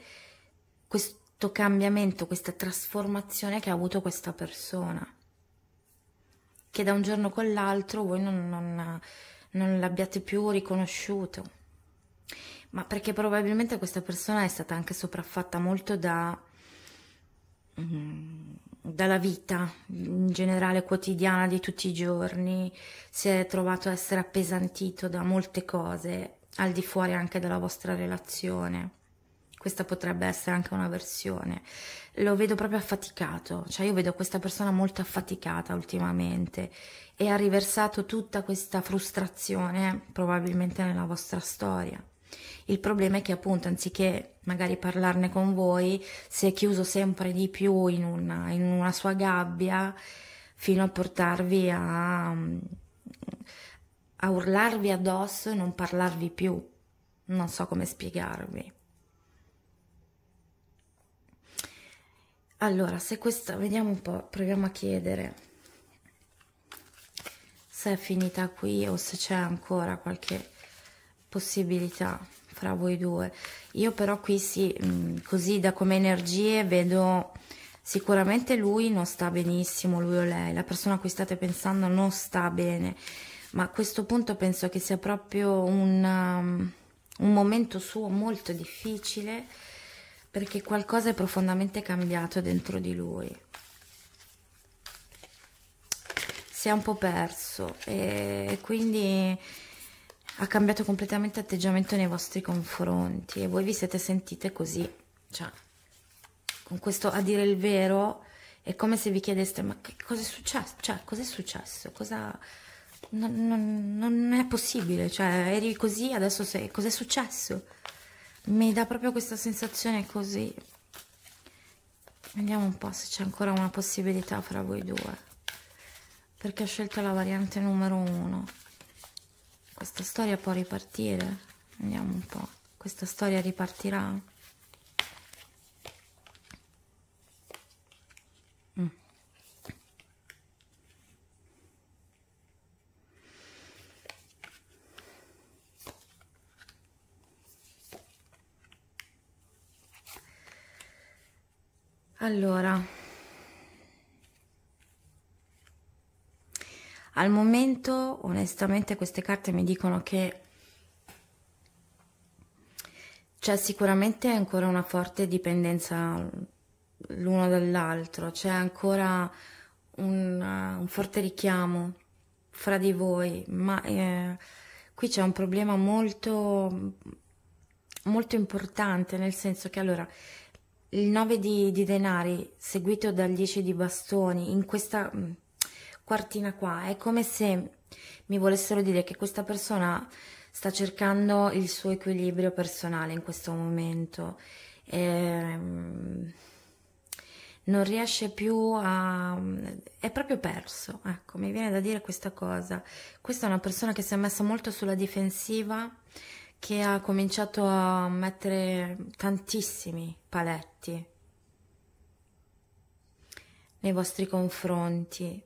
questo cambiamento, questa trasformazione che ha avuto questa persona, che da un giorno con l'altro voi non, non, non l'abbiate più riconosciuto, ma perché probabilmente questa persona è stata anche sopraffatta molto da, mm, dalla vita in generale quotidiana di tutti i giorni, si è trovato a essere appesantito da molte cose al di fuori anche della vostra relazione. Questa potrebbe essere anche una versione. Lo vedo proprio affaticato, cioè io vedo questa persona molto affaticata ultimamente e ha riversato tutta questa frustrazione probabilmente nella vostra storia. Il problema è che appunto anziché magari parlarne con voi si è chiuso sempre di più in una, in una sua gabbia fino a portarvi a a urlarvi addosso e non parlarvi più. Non so come spiegarvi. Allora, se questa, vediamo un po', proviamo a chiedere se è finita qui o se c'è ancora qualche possibilità fra voi due. Io però qui sì, mm, così da come energie vedo sicuramente lui non sta benissimo, lui o lei, la persona a cui state pensando non sta bene ma a questo punto penso che sia proprio un, um, un momento suo molto difficile perché qualcosa è profondamente cambiato dentro di lui. Si è un po' perso e quindi ha cambiato completamente atteggiamento nei vostri confronti e voi vi siete sentite così, cioè con questo a dire il vero è come se vi chiedeste ma che cosa è successo, cioè cosa è successo, cosa non, non, non è possibile, cioè eri così, adesso sei, cos'è successo? Mi dà proprio questa sensazione così. Vediamo un po' se c'è ancora una possibilità fra voi due. Perché ho scelto la variante numero uno. Questa storia può ripartire? Vediamo un po'. Questa storia ripartirà? Allora, al momento onestamente queste carte mi dicono che c'è cioè, sicuramente ancora una forte dipendenza l'uno dall'altro, c'è ancora un, un, forte richiamo fra di voi, ma eh, qui c'è un problema molto, molto importante, nel senso che allora il 9 di, di, denari seguito dal 10 di bastoni in questa mm, quartina qua è come se mi volessero dire che questa persona sta cercando il suo equilibrio personale in questo momento e ehm, non riesce più a mm, è proprio perso ecco mi viene da dire questa cosa questa è una persona che si è messa molto sulla difensiva che ha cominciato a mettere tantissimi paletti nei vostri confronti,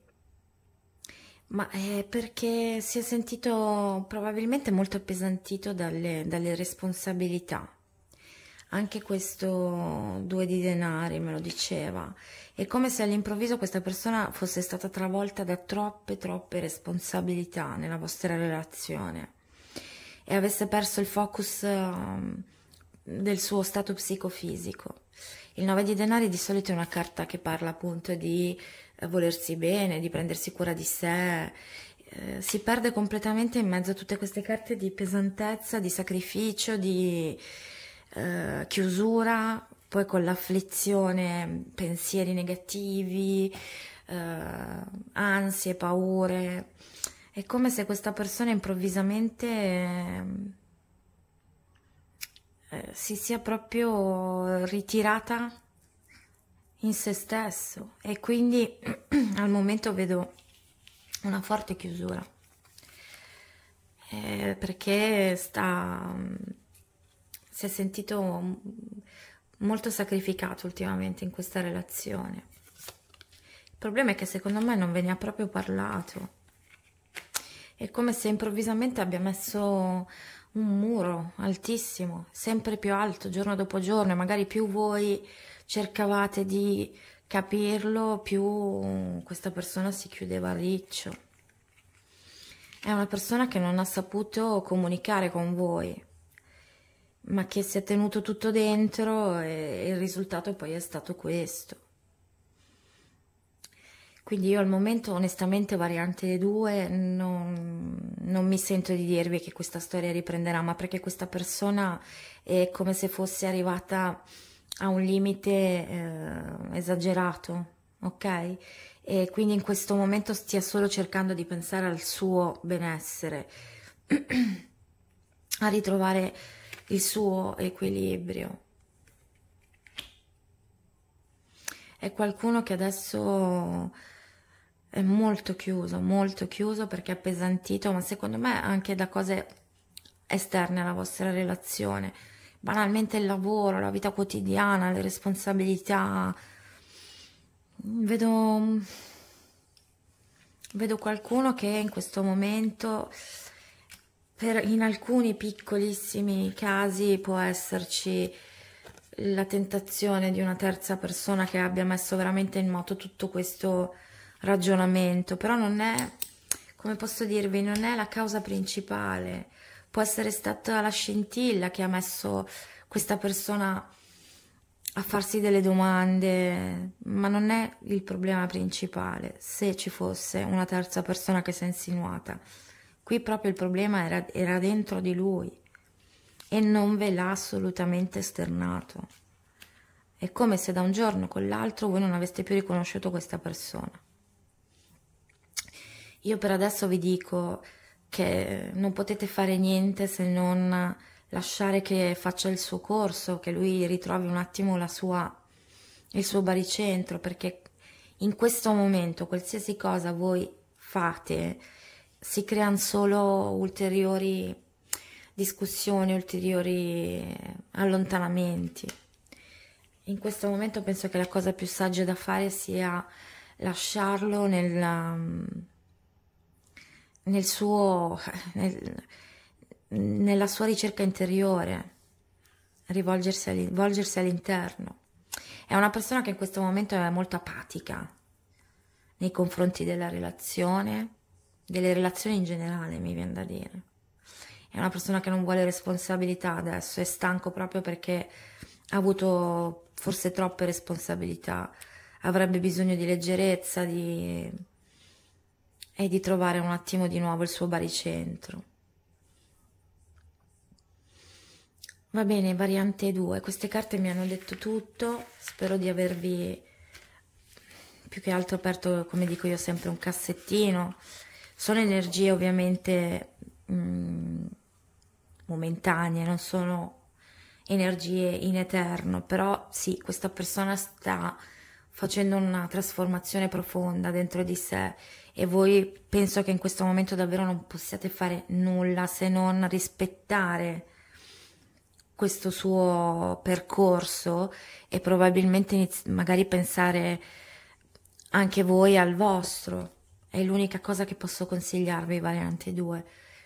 ma è eh, perché si è sentito probabilmente molto appesantito dalle, dalle responsabilità. Anche questo due di denari me lo diceva. È come se all'improvviso questa persona fosse stata travolta da troppe, troppe responsabilità nella vostra relazione e avesse perso il focus ehm, del suo stato psicofisico. Il 9 di denari di solito è una carta che parla appunto di eh, volersi bene, di prendersi cura di sé. Eh, si perde completamente in mezzo a tutte queste carte di pesantezza, di sacrificio, di eh, chiusura, poi con l'afflizione, pensieri negativi, ansie, paure. È come se questa persona improvvisamente eh, eh, si sia proprio ritirata in se stesso e quindi [clears throat] al momento vedo una forte chiusura eh, perché sta mm, si è sentito molto sacrificato ultimamente in questa relazione il problema è che secondo me non ve ne ha proprio parlato è come se improvvisamente abbia messo un muro altissimo, sempre più alto, giorno dopo giorno, e magari più voi cercavate di capirlo, più questa persona si chiudeva a riccio. È una persona che non ha saputo comunicare con voi, ma che si è tenuto tutto dentro e il risultato poi è stato questo. Quindi io al momento onestamente variante 2 non, non, mi sento di dirvi che questa storia riprenderà, ma perché questa persona è come se fosse arrivata a un limite eh, esagerato, ok? E quindi in questo momento stia solo cercando di pensare al suo benessere, [clears throat] a ritrovare il suo equilibrio. È qualcuno che adesso è molto chiuso, molto chiuso perché è appesantito, ma secondo me anche da cose esterne alla vostra relazione, banalmente il lavoro, la vita quotidiana, le responsabilità. Vedo, vedo qualcuno che in questo momento per, in alcuni piccolissimi casi può esserci la tentazione di una terza persona che abbia messo veramente in moto tutto questo ragionamento, però non è, come posso dirvi, non è la causa principale. Può essere stata la scintilla che ha messo questa persona a farsi delle domande, ma non è il problema principale, se ci fosse una terza persona che si è insinuata. Qui proprio il problema era, era dentro di lui e non ve l'ha assolutamente esternato. È come se da un giorno con l'altro voi non aveste più riconosciuto questa persona. Io per adesso vi dico che non potete fare niente se non lasciare che faccia il suo corso, che lui ritrovi un attimo sua, il suo baricentro, perché in questo momento qualsiasi cosa voi fate si creano solo ulteriori discussioni, ulteriori eh, allontanamenti. In questo momento penso che la cosa più saggia da fare sia lasciarlo nel um, nel suo, nel, nella sua ricerca interiore, rivolgersi, all'interno. È una persona che in questo momento è molto apatica nei confronti della relazione, delle relazioni in generale, mi viene da dire. È una persona che non vuole responsabilità adesso, è stanco proprio perché ha avuto forse troppe responsabilità, avrebbe bisogno di leggerezza, di e di trovare un attimo di nuovo il suo baricentro. Va bene, variante 2. Queste carte mi hanno detto tutto, spero di avervi più che altro aperto, come dico io sempre, un cassettino. Sono energie ovviamente mh, mm, momentanee, non sono energie in eterno, però sì, questa persona sta facendo una trasformazione profonda dentro di sé e voi penso che in questo momento davvero non possiate fare nulla se non rispettare questo suo percorso e probabilmente magari pensare anche voi al vostro. È l'unica cosa che posso consigliarvi, variante 2.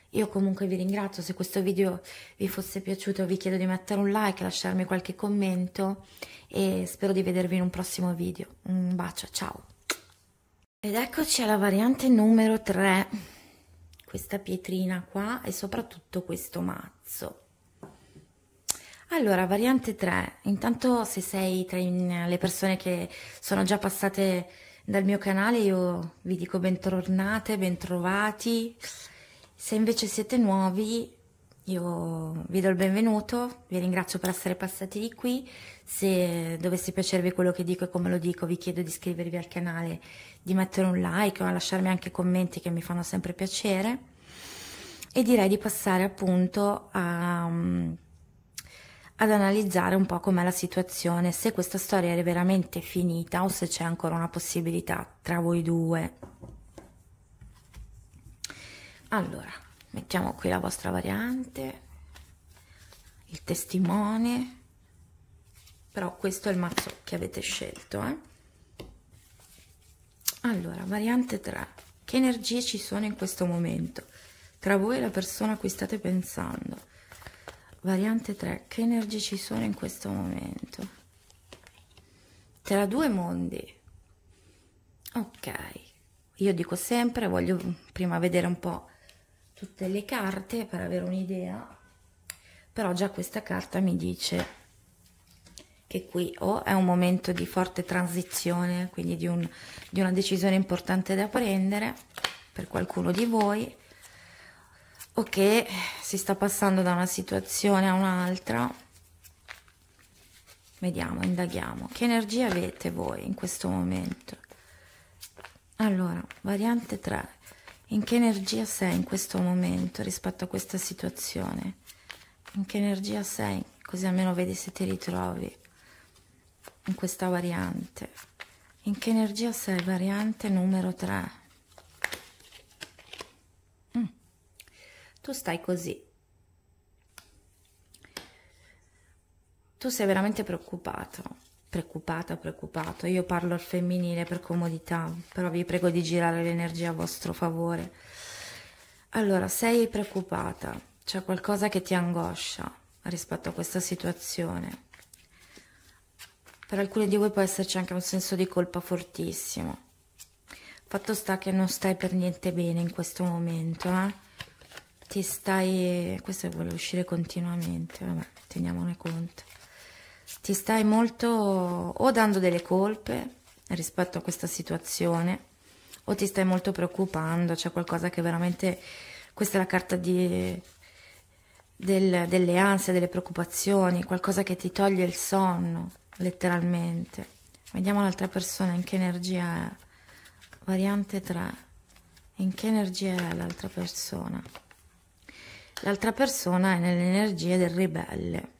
Io comunque vi ringrazio, se questo video vi fosse piaciuto vi chiedo di mettere un like, lasciarmi qualche commento e spero di vedervi in un prossimo video. Un bacio, ciao! Ed eccoci alla variante numero 3, questa pietrina qua e soprattutto questo mazzo. Allora, variante 3, intanto se sei tra le persone che sono già passate dal mio canale io vi dico bentornate, bentrovati, se invece siete nuovi io vi do il benvenuto, vi ringrazio per essere passati di qui, se dovesse piacervi quello che dico e come lo dico, vi chiedo di iscrivervi al canale, di mettere un like o lasciarmi anche commenti che mi fanno sempre piacere. E direi di passare appunto a, mm, ad analizzare un po' com'è la situazione, se questa storia è veramente finita o se c'è ancora una possibilità tra voi due. Allora, mettiamo qui la vostra variante, il testimone però questo è il mazzo che avete scelto eh? allora variante 3 che energie ci sono in questo momento tra voi e la persona a cui state pensando variante 3 che energie ci sono in questo momento tra due mondi ok io dico sempre voglio prima vedere un po' tutte le carte per avere un'idea però già questa carta mi dice che qui o è un momento di forte transizione, quindi di, un, di una decisione importante da prendere per qualcuno di voi, o che si sta passando da una situazione a un'altra. Vediamo, indaghiamo. Che energia avete voi in questo momento? Allora, variante 3. In che energia sei in questo momento rispetto a questa situazione? In che energia sei? Così almeno vedi se ti ritrovi in questa variante in che energia sei variante numero 3 mm. tu stai così tu sei veramente preoccupato preoccupata preoccupato io parlo al femminile per comodità però vi prego di girare l'energia a vostro favore allora sei preoccupata c'è qualcosa che ti angoscia rispetto a questa situazione per alcuni di voi può esserci anche un senso di colpa fortissimo. Fatto sta che non stai per niente bene in questo momento, eh? Ti stai... questo vuole uscire continuamente, vabbè, teniamone conto. Ti stai molto o dando delle colpe rispetto a questa situazione o ti stai molto preoccupando, c'è qualcosa che veramente... questa è la carta di, del, delle ansie, delle preoccupazioni, qualcosa che ti toglie il sonno letteralmente. Vediamo l'altra persona in che energia è. Variante 3. In che energia è l'altra persona? L'altra persona è nell'energia del ribelle.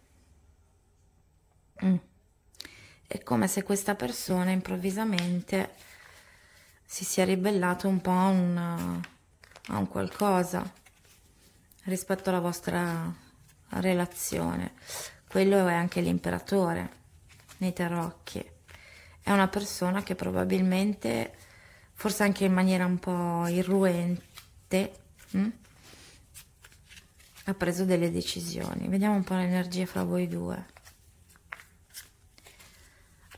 Mm. È come se questa persona improvvisamente si sia ribellata un po' a un, a un qualcosa rispetto alla vostra relazione. Quello è anche l'imperatore nei tarocchi. È una persona che probabilmente, forse anche in maniera un po' irruente, mh? Mm, ha preso delle decisioni. Vediamo un po' l'energia fra voi due.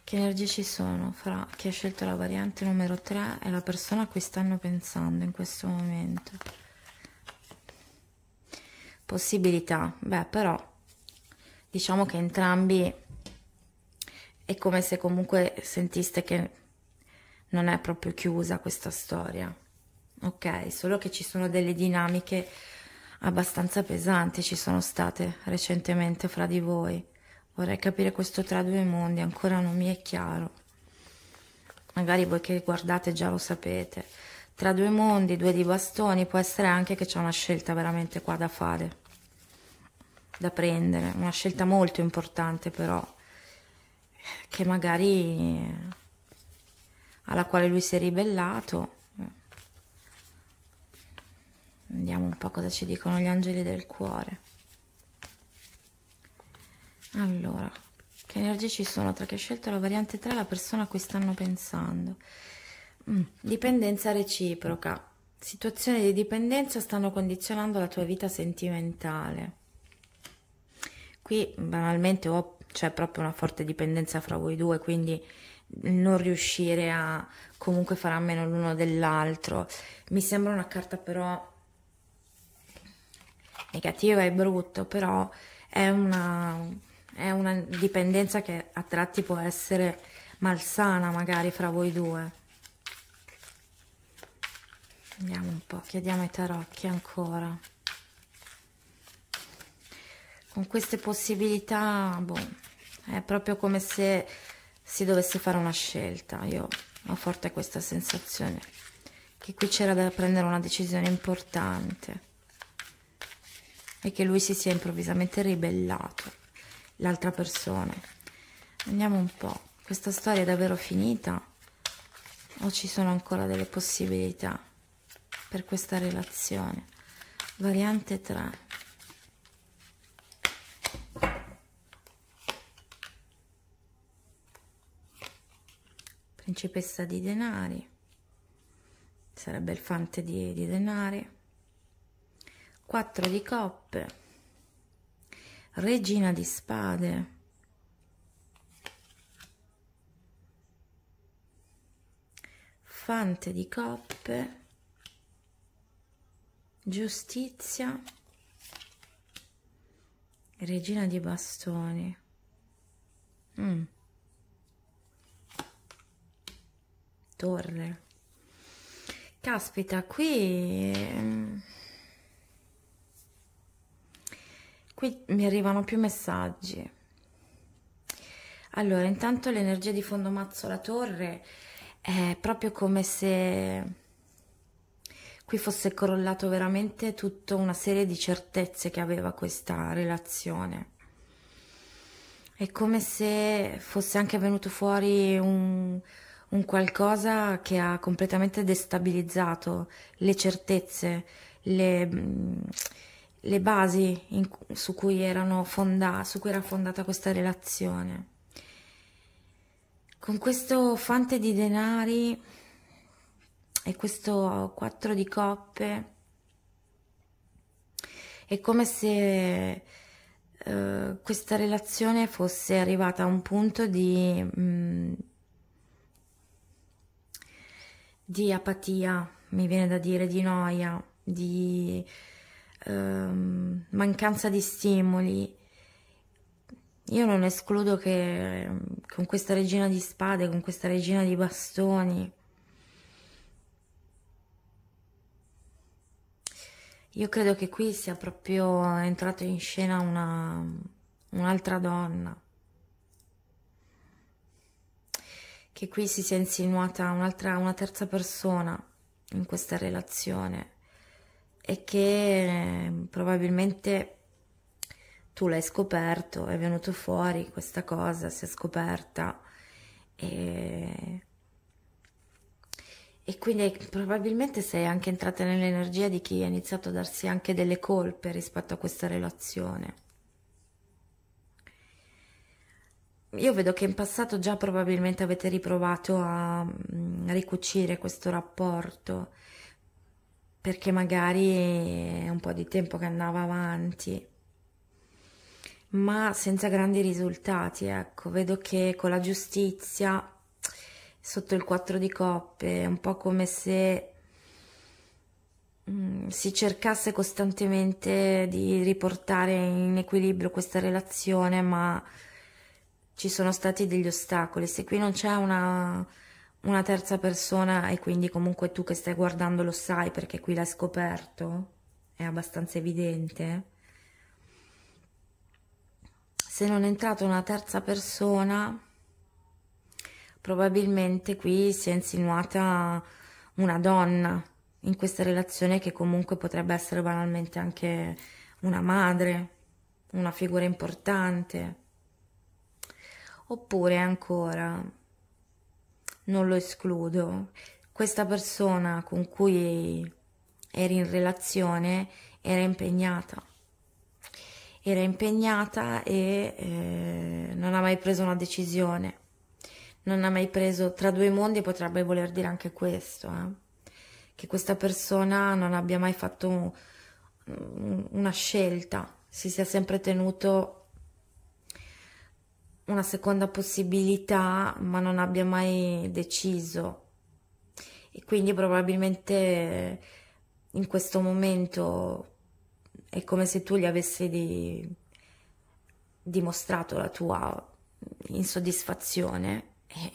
Che energie ci sono fra chi ha scelto la variante numero 3 e la persona a cui stanno pensando in questo momento? Possibilità, beh però diciamo che entrambi è come se comunque sentiste che non è proprio chiusa questa storia, ok? Solo che ci sono delle dinamiche abbastanza pesanti, ci sono state recentemente fra di voi. Vorrei capire questo tra due mondi, ancora non mi è chiaro. Magari voi che guardate già lo sapete. Tra due mondi, due di bastoni, può essere anche che c'è una scelta veramente qua da fare, da prendere, una scelta molto importante però che magari eh, alla quale lui si è ribellato. Vediamo un po' cosa ci dicono gli angeli del cuore. Allora, che energie ci sono tra chi ha scelto la variante 3 e la persona a cui stanno pensando? Mm, dipendenza reciproca. Situazioni di dipendenza stanno condizionando la tua vita sentimentale. Qui banalmente ho c'è proprio una forte dipendenza fra voi due, quindi non riuscire a comunque fare a meno l'uno dell'altro. Mi sembra una carta però negativa e brutto, però è una, è una dipendenza che a tratti può essere malsana magari fra voi due. Andiamo un po', chiediamo ai tarocchi ancora. Con queste possibilità, boh è proprio come se si dovesse fare una scelta io ho forte questa sensazione che qui c'era da prendere una decisione importante e che lui si sia improvvisamente ribellato l'altra persona andiamo un po' questa storia è davvero finita o ci sono ancora delle possibilità per questa relazione variante 3 principessa di denari, sarebbe il fante di, di denari, 4 di coppe, regina di spade, fante di coppe, giustizia, regina di bastoni. Mm. torre caspita qui mm, qui mi arrivano più messaggi allora intanto l'energia di fondo mazzo la torre è proprio come se qui fosse crollato veramente tutta una serie di certezze che aveva questa relazione è come se fosse anche venuto fuori un, un qualcosa che ha completamente destabilizzato le certezze, le, mm, le basi in, su, cui fonda, su cui era fondata questa relazione. Con questo fante di denari e questo quattro di coppe è come se eh, questa relazione fosse arrivata a un punto di... Mh, mm, di apatia, mi viene da dire, di noia, di ehm, mancanza di stimoli. Io non escludo che con questa regina di spade, con questa regina di bastoni, io credo che qui sia proprio entrata in scena un'altra donna che qui si sia insinuata un'altra, una terza persona in questa relazione e che ehm, probabilmente tu l'hai scoperto, è venuto fuori questa cosa, si è scoperta e, e quindi probabilmente sei anche entrata nell'energia di chi ha iniziato a darsi anche delle colpe rispetto a questa relazione. io vedo che in passato già probabilmente avete riprovato a, mm, ricucire questo rapporto perché magari è un po' di tempo che andava avanti ma senza grandi risultati ecco vedo che con la giustizia sotto il 4 di coppe è un po' come se mm, si cercasse costantemente di riportare in equilibrio questa relazione ma ci sono stati degli ostacoli, se qui non c'è una, una terza persona e quindi comunque tu che stai guardando lo sai perché qui l'hai scoperto, è abbastanza evidente. Se non è entrata una terza persona, probabilmente qui si è insinuata una donna in questa relazione che comunque potrebbe essere banalmente anche una madre, una figura importante Oppure ancora, non lo escludo, questa persona con cui eri in relazione era impegnata. Era impegnata e eh, non ha mai preso una decisione. Non ha mai preso, tra due mondi potrebbe voler dire anche questo, eh? che questa persona non abbia mai fatto una scelta, si sia sempre tenuto una seconda possibilità ma non abbia mai deciso e quindi probabilmente in questo momento è come se tu gli avessi di, dimostrato la tua insoddisfazione e,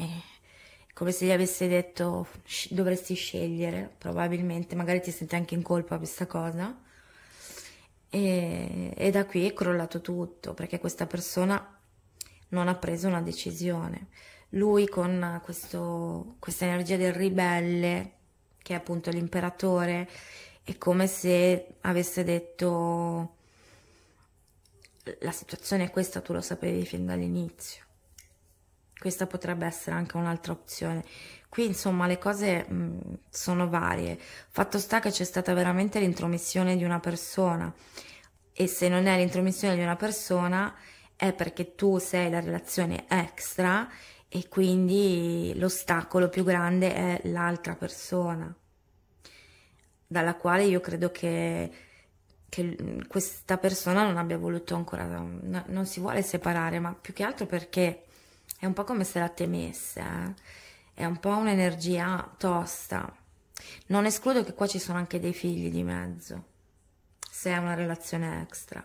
come se gli avessi detto dovresti scegliere probabilmente magari ti senti anche in colpa questa cosa e, e da qui è crollato tutto perché questa persona non ha preso una decisione. Lui con questo, questa energia del ribelle, che è appunto l'imperatore, è come se avesse detto la situazione è questa, tu lo sapevi fin dall'inizio. Questa potrebbe essere anche un'altra opzione. Qui insomma le cose mh, mm, sono varie. Fatto sta che c'è stata veramente l'intromissione di una persona e se non è l'intromissione di una persona è perché tu sei la relazione extra e quindi l'ostacolo più grande è l'altra persona, dalla quale io credo che, che, questa persona non abbia voluto ancora, no, non si vuole separare, ma più che altro perché è un po' come se la temesse, eh? è un po' un'energia tosta. Non escludo che qua ci sono anche dei figli di mezzo, se è una relazione extra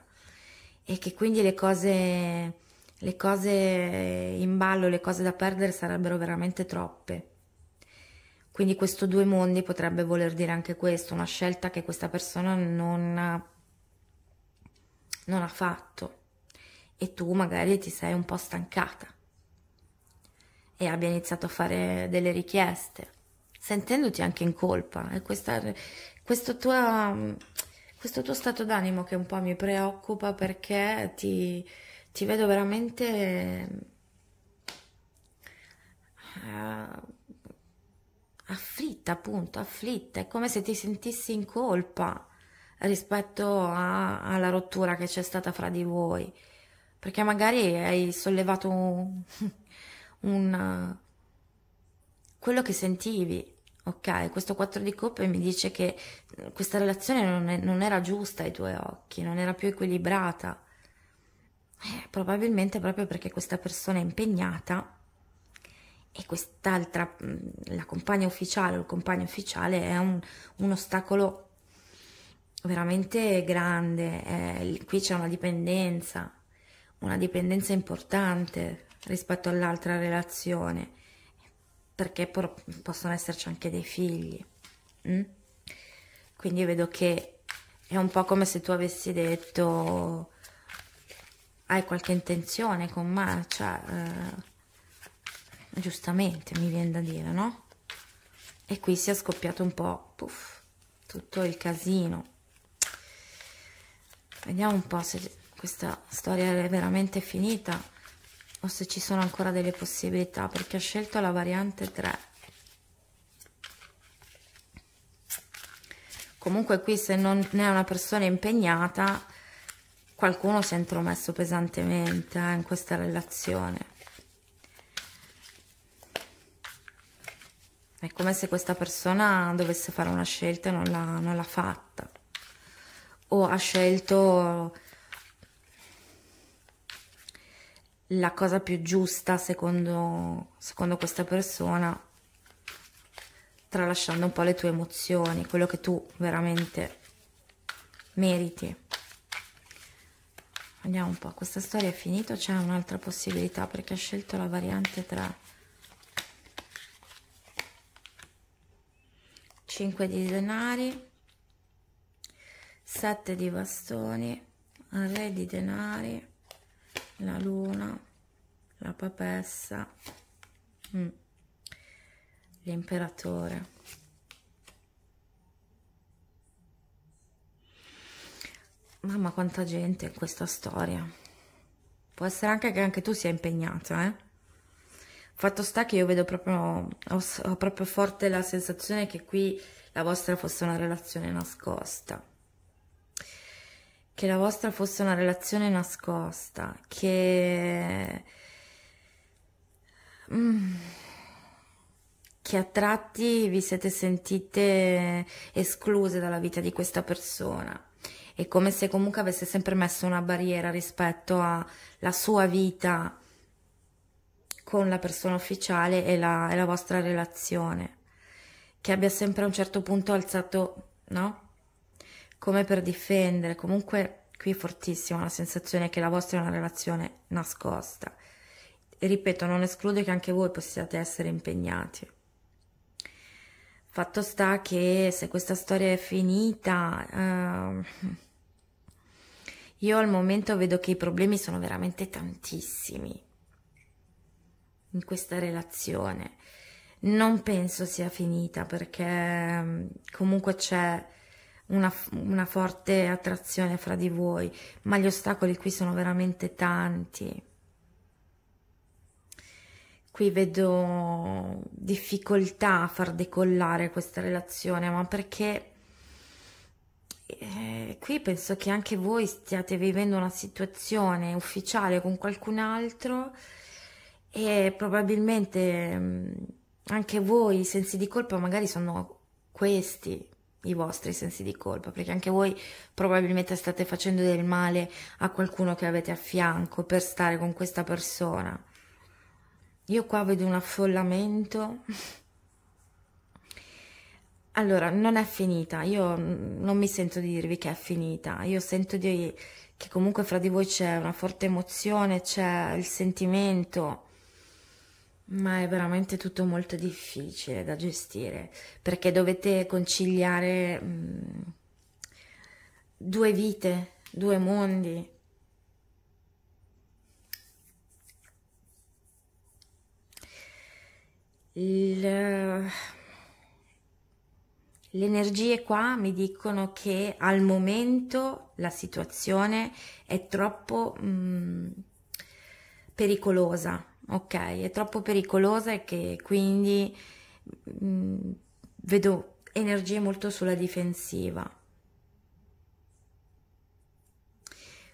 e che quindi le cose, le cose in ballo, le cose da perdere sarebbero veramente troppe. Quindi questo due mondi potrebbe voler dire anche questo, una scelta che questa persona non ha, non ha fatto e tu magari ti sei un po' stancata e abbia iniziato a fare delle richieste, sentendoti anche in colpa. E questa, questo tuo questo tuo stato d'animo che un po' mi preoccupa perché ti, ti vedo veramente uh, afflitta, appunto, afflitta, è come se ti sentissi in colpa rispetto a, alla rottura che c'è stata fra di voi, perché magari hai sollevato un, [laughs] un eh, quello che sentivi ok, questo 4 di coppe mi dice che eh, questa relazione non, è, non era giusta ai tuoi occhi, non era più equilibrata. Eh, probabilmente proprio perché questa persona è impegnata e quest'altra, mm, la compagna ufficiale o il compagno ufficiale è un, un ostacolo veramente grande, eh, qui c'è una dipendenza, una dipendenza importante rispetto all'altra relazione perché possono esserci anche dei figli. Mm? Quindi vedo che è un po' come se tu avessi detto hai qualche intenzione con Marcia, cioè, eh, giustamente mi viene da dire, no? E qui si è scoppiato un po' puff, tutto il casino. Vediamo un po' se questa storia è veramente finita o se ci sono ancora delle possibilità perché ha scelto la variante 3 comunque qui se non è una persona impegnata qualcuno si è intromesso pesantemente eh, in questa relazione è come se questa persona dovesse fare una scelta e non l'ha fatta o ha scelto la cosa più giusta secondo, secondo questa persona, tralasciando un po' le tue emozioni, quello che tu veramente meriti. Andiamo un po', questa storia è finita, c'è un'altra possibilità perché ha scelto la variante tra 5 di denari, 7 di bastoni, re di denari, la luna, la papessa, mm. l'imperatore. Mamma quanta gente in questa storia. Può essere anche che anche tu sia impegnata, eh? Fatto sta che io vedo proprio, ho, ho proprio forte la sensazione che qui la vostra fosse una relazione nascosta che la vostra fosse una relazione nascosta, che... Mm che a tratti vi siete sentite escluse dalla vita di questa persona. e come se comunque avesse sempre messo una barriera rispetto alla sua vita con la persona ufficiale e la, e la vostra relazione, che abbia sempre a un certo punto alzato, no? come per difendere, comunque qui è fortissima la sensazione che la vostra è una relazione nascosta. E ripeto, non escludo che anche voi possiate essere impegnati. Fatto sta che se questa storia è finita, eh, io al momento vedo che i problemi sono veramente tantissimi in questa relazione. Non penso sia finita perché ehm, comunque c'è una, una forte attrazione fra di voi, ma gli ostacoli qui sono veramente tanti. Qui vedo difficoltà a far decollare questa relazione, ma perché eh, qui penso che anche voi stiate vivendo una situazione ufficiale con qualcun altro e probabilmente mm, anche voi i sensi di colpa magari sono questi, i vostri sensi di colpa, perché anche voi probabilmente state facendo del male a qualcuno che avete a fianco per stare con questa persona. Io qua vedo un affollamento. Allora, non è finita, io non mi sento di dirvi che è finita, io sento di, che comunque fra di voi c'è una forte emozione, c'è il sentimento, ma è veramente tutto molto difficile da gestire perché dovete conciliare mh, mm, due vite, due mondi. Le energie qua mi dicono che al momento la situazione è troppo mh, mm, pericolosa ok? È troppo pericolosa e che quindi mh, mm, vedo energie molto sulla difensiva.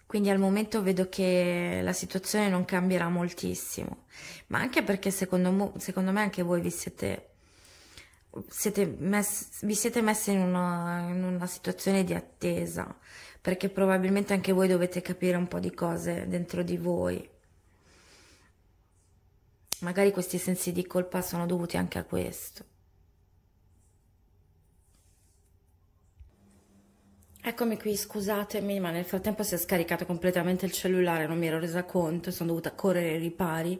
Quindi al momento vedo che la situazione non cambierà moltissimo, ma anche perché secondo, secondo me anche voi vi siete, siete messi, vi siete messi in una, in una situazione di attesa, perché probabilmente anche voi dovete capire un po' di cose dentro di voi Magari questi sensi di colpa sono dovuti anche a questo. Eccomi qui, scusatemi, ma nel frattempo si è scaricato completamente il cellulare, non mi ero resa conto, sono dovuta correre ai ripari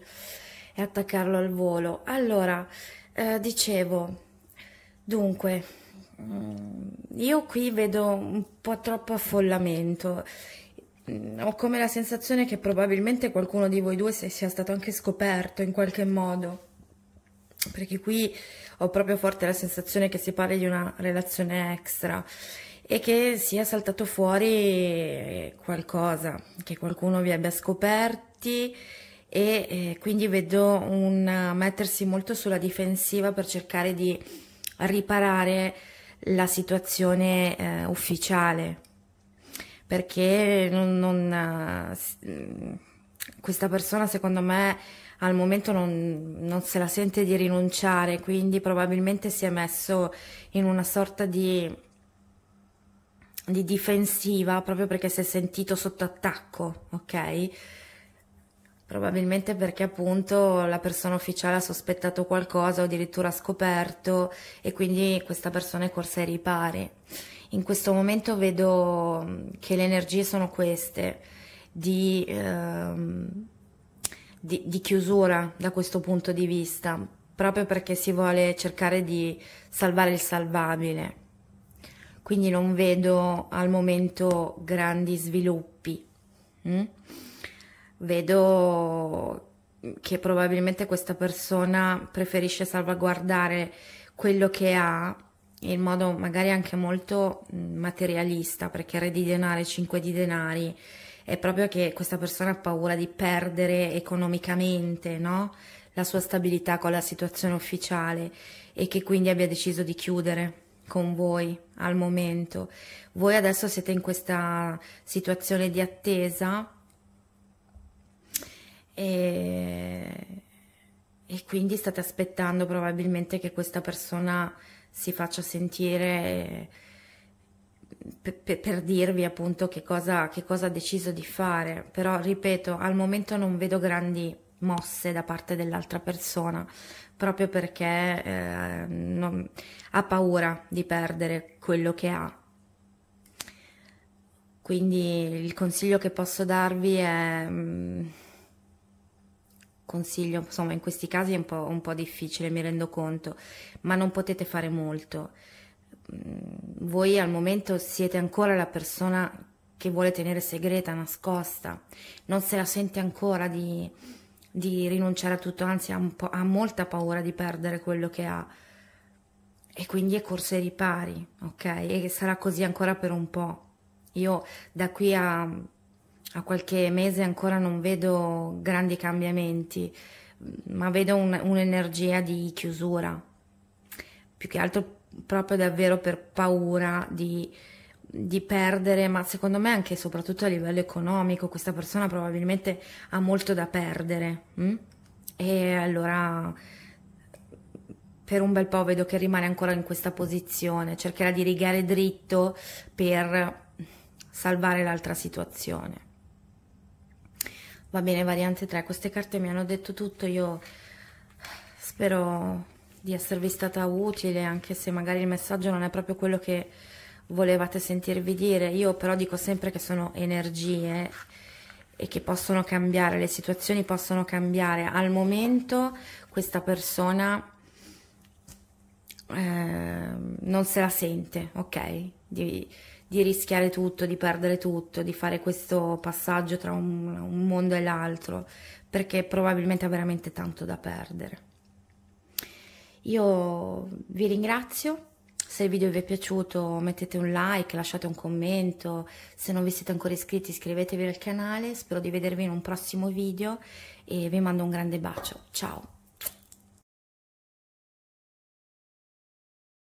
e attaccarlo al volo. Allora, eh, dicevo, dunque, mm, io qui vedo un po' troppo affollamento Mm, ho come la sensazione che probabilmente qualcuno di voi due sia stato anche scoperto in qualche modo, perché qui ho proprio forte la sensazione che si parli di una relazione extra e che sia saltato fuori qualcosa, che qualcuno vi abbia scoperti e eh, quindi vedo un mettersi molto sulla difensiva per cercare di riparare la situazione eh, ufficiale perché non, non, questa persona secondo me al momento non, non, se la sente di rinunciare, quindi probabilmente si è messo in una sorta di, di difensiva proprio perché si è sentito sotto attacco, ok? Probabilmente perché appunto la persona ufficiale ha sospettato qualcosa o addirittura ha scoperto e quindi questa persona è corsa ai ripari in questo momento vedo mm, che le energie sono queste, di, ehm, di, di chiusura da questo punto di vista, proprio perché si vuole cercare di salvare il salvabile. Quindi non vedo al momento grandi sviluppi. Mm? Vedo che probabilmente questa persona preferisce salvaguardare quello che ha in modo magari anche molto mm, materialista, perché re di denari, 5 di denari, è proprio che questa persona ha paura di perdere economicamente no? la sua stabilità con la situazione ufficiale e che quindi abbia deciso di chiudere con voi al momento. Voi adesso siete in questa situazione di attesa e, e quindi state aspettando probabilmente che questa persona si faccia sentire eh, per, per, dirvi appunto che cosa, che cosa ha deciso di fare, però ripeto, al momento non vedo grandi mosse da parte dell'altra persona proprio perché eh, non, ha paura di perdere quello che ha. Quindi il consiglio che posso darvi è mm, consiglio, insomma in questi casi è un po', un po' difficile, mi rendo conto, ma non potete fare molto. Mm, voi al momento siete ancora la persona che vuole tenere segreta, nascosta, non se la sente ancora di, di rinunciare a tutto, anzi ha, ha, molta paura di perdere quello che ha e quindi è corso ai ripari, ok? E sarà così ancora per un po'. Io da qui a a qualche mese ancora non vedo grandi cambiamenti, mm, ma vedo un'energia di chiusura, più che altro proprio davvero per paura di, di perdere, ma secondo me anche e soprattutto a livello economico questa persona probabilmente ha molto da perdere. Hm? E allora per un bel po' vedo che rimane ancora in questa posizione, cercherà di rigare dritto per salvare l'altra situazione. Va bene, variante 3, queste carte mi hanno detto tutto, io spero di esservi stata utile, anche se magari il messaggio non è proprio quello che volevate sentirvi dire. Io però dico sempre che sono energie e che possono cambiare, le situazioni possono cambiare. Al momento questa persona eh, non se la sente, ok? Di, di rischiare tutto, di perdere tutto, di fare questo passaggio tra un, un mondo e l'altro, perché probabilmente ha veramente tanto da perdere. Io vi ringrazio, se il video vi è piaciuto mettete un like, lasciate un commento, se non vi siete ancora iscritti iscrivetevi al canale, spero di vedervi in un prossimo video e vi mando un grande bacio, ciao!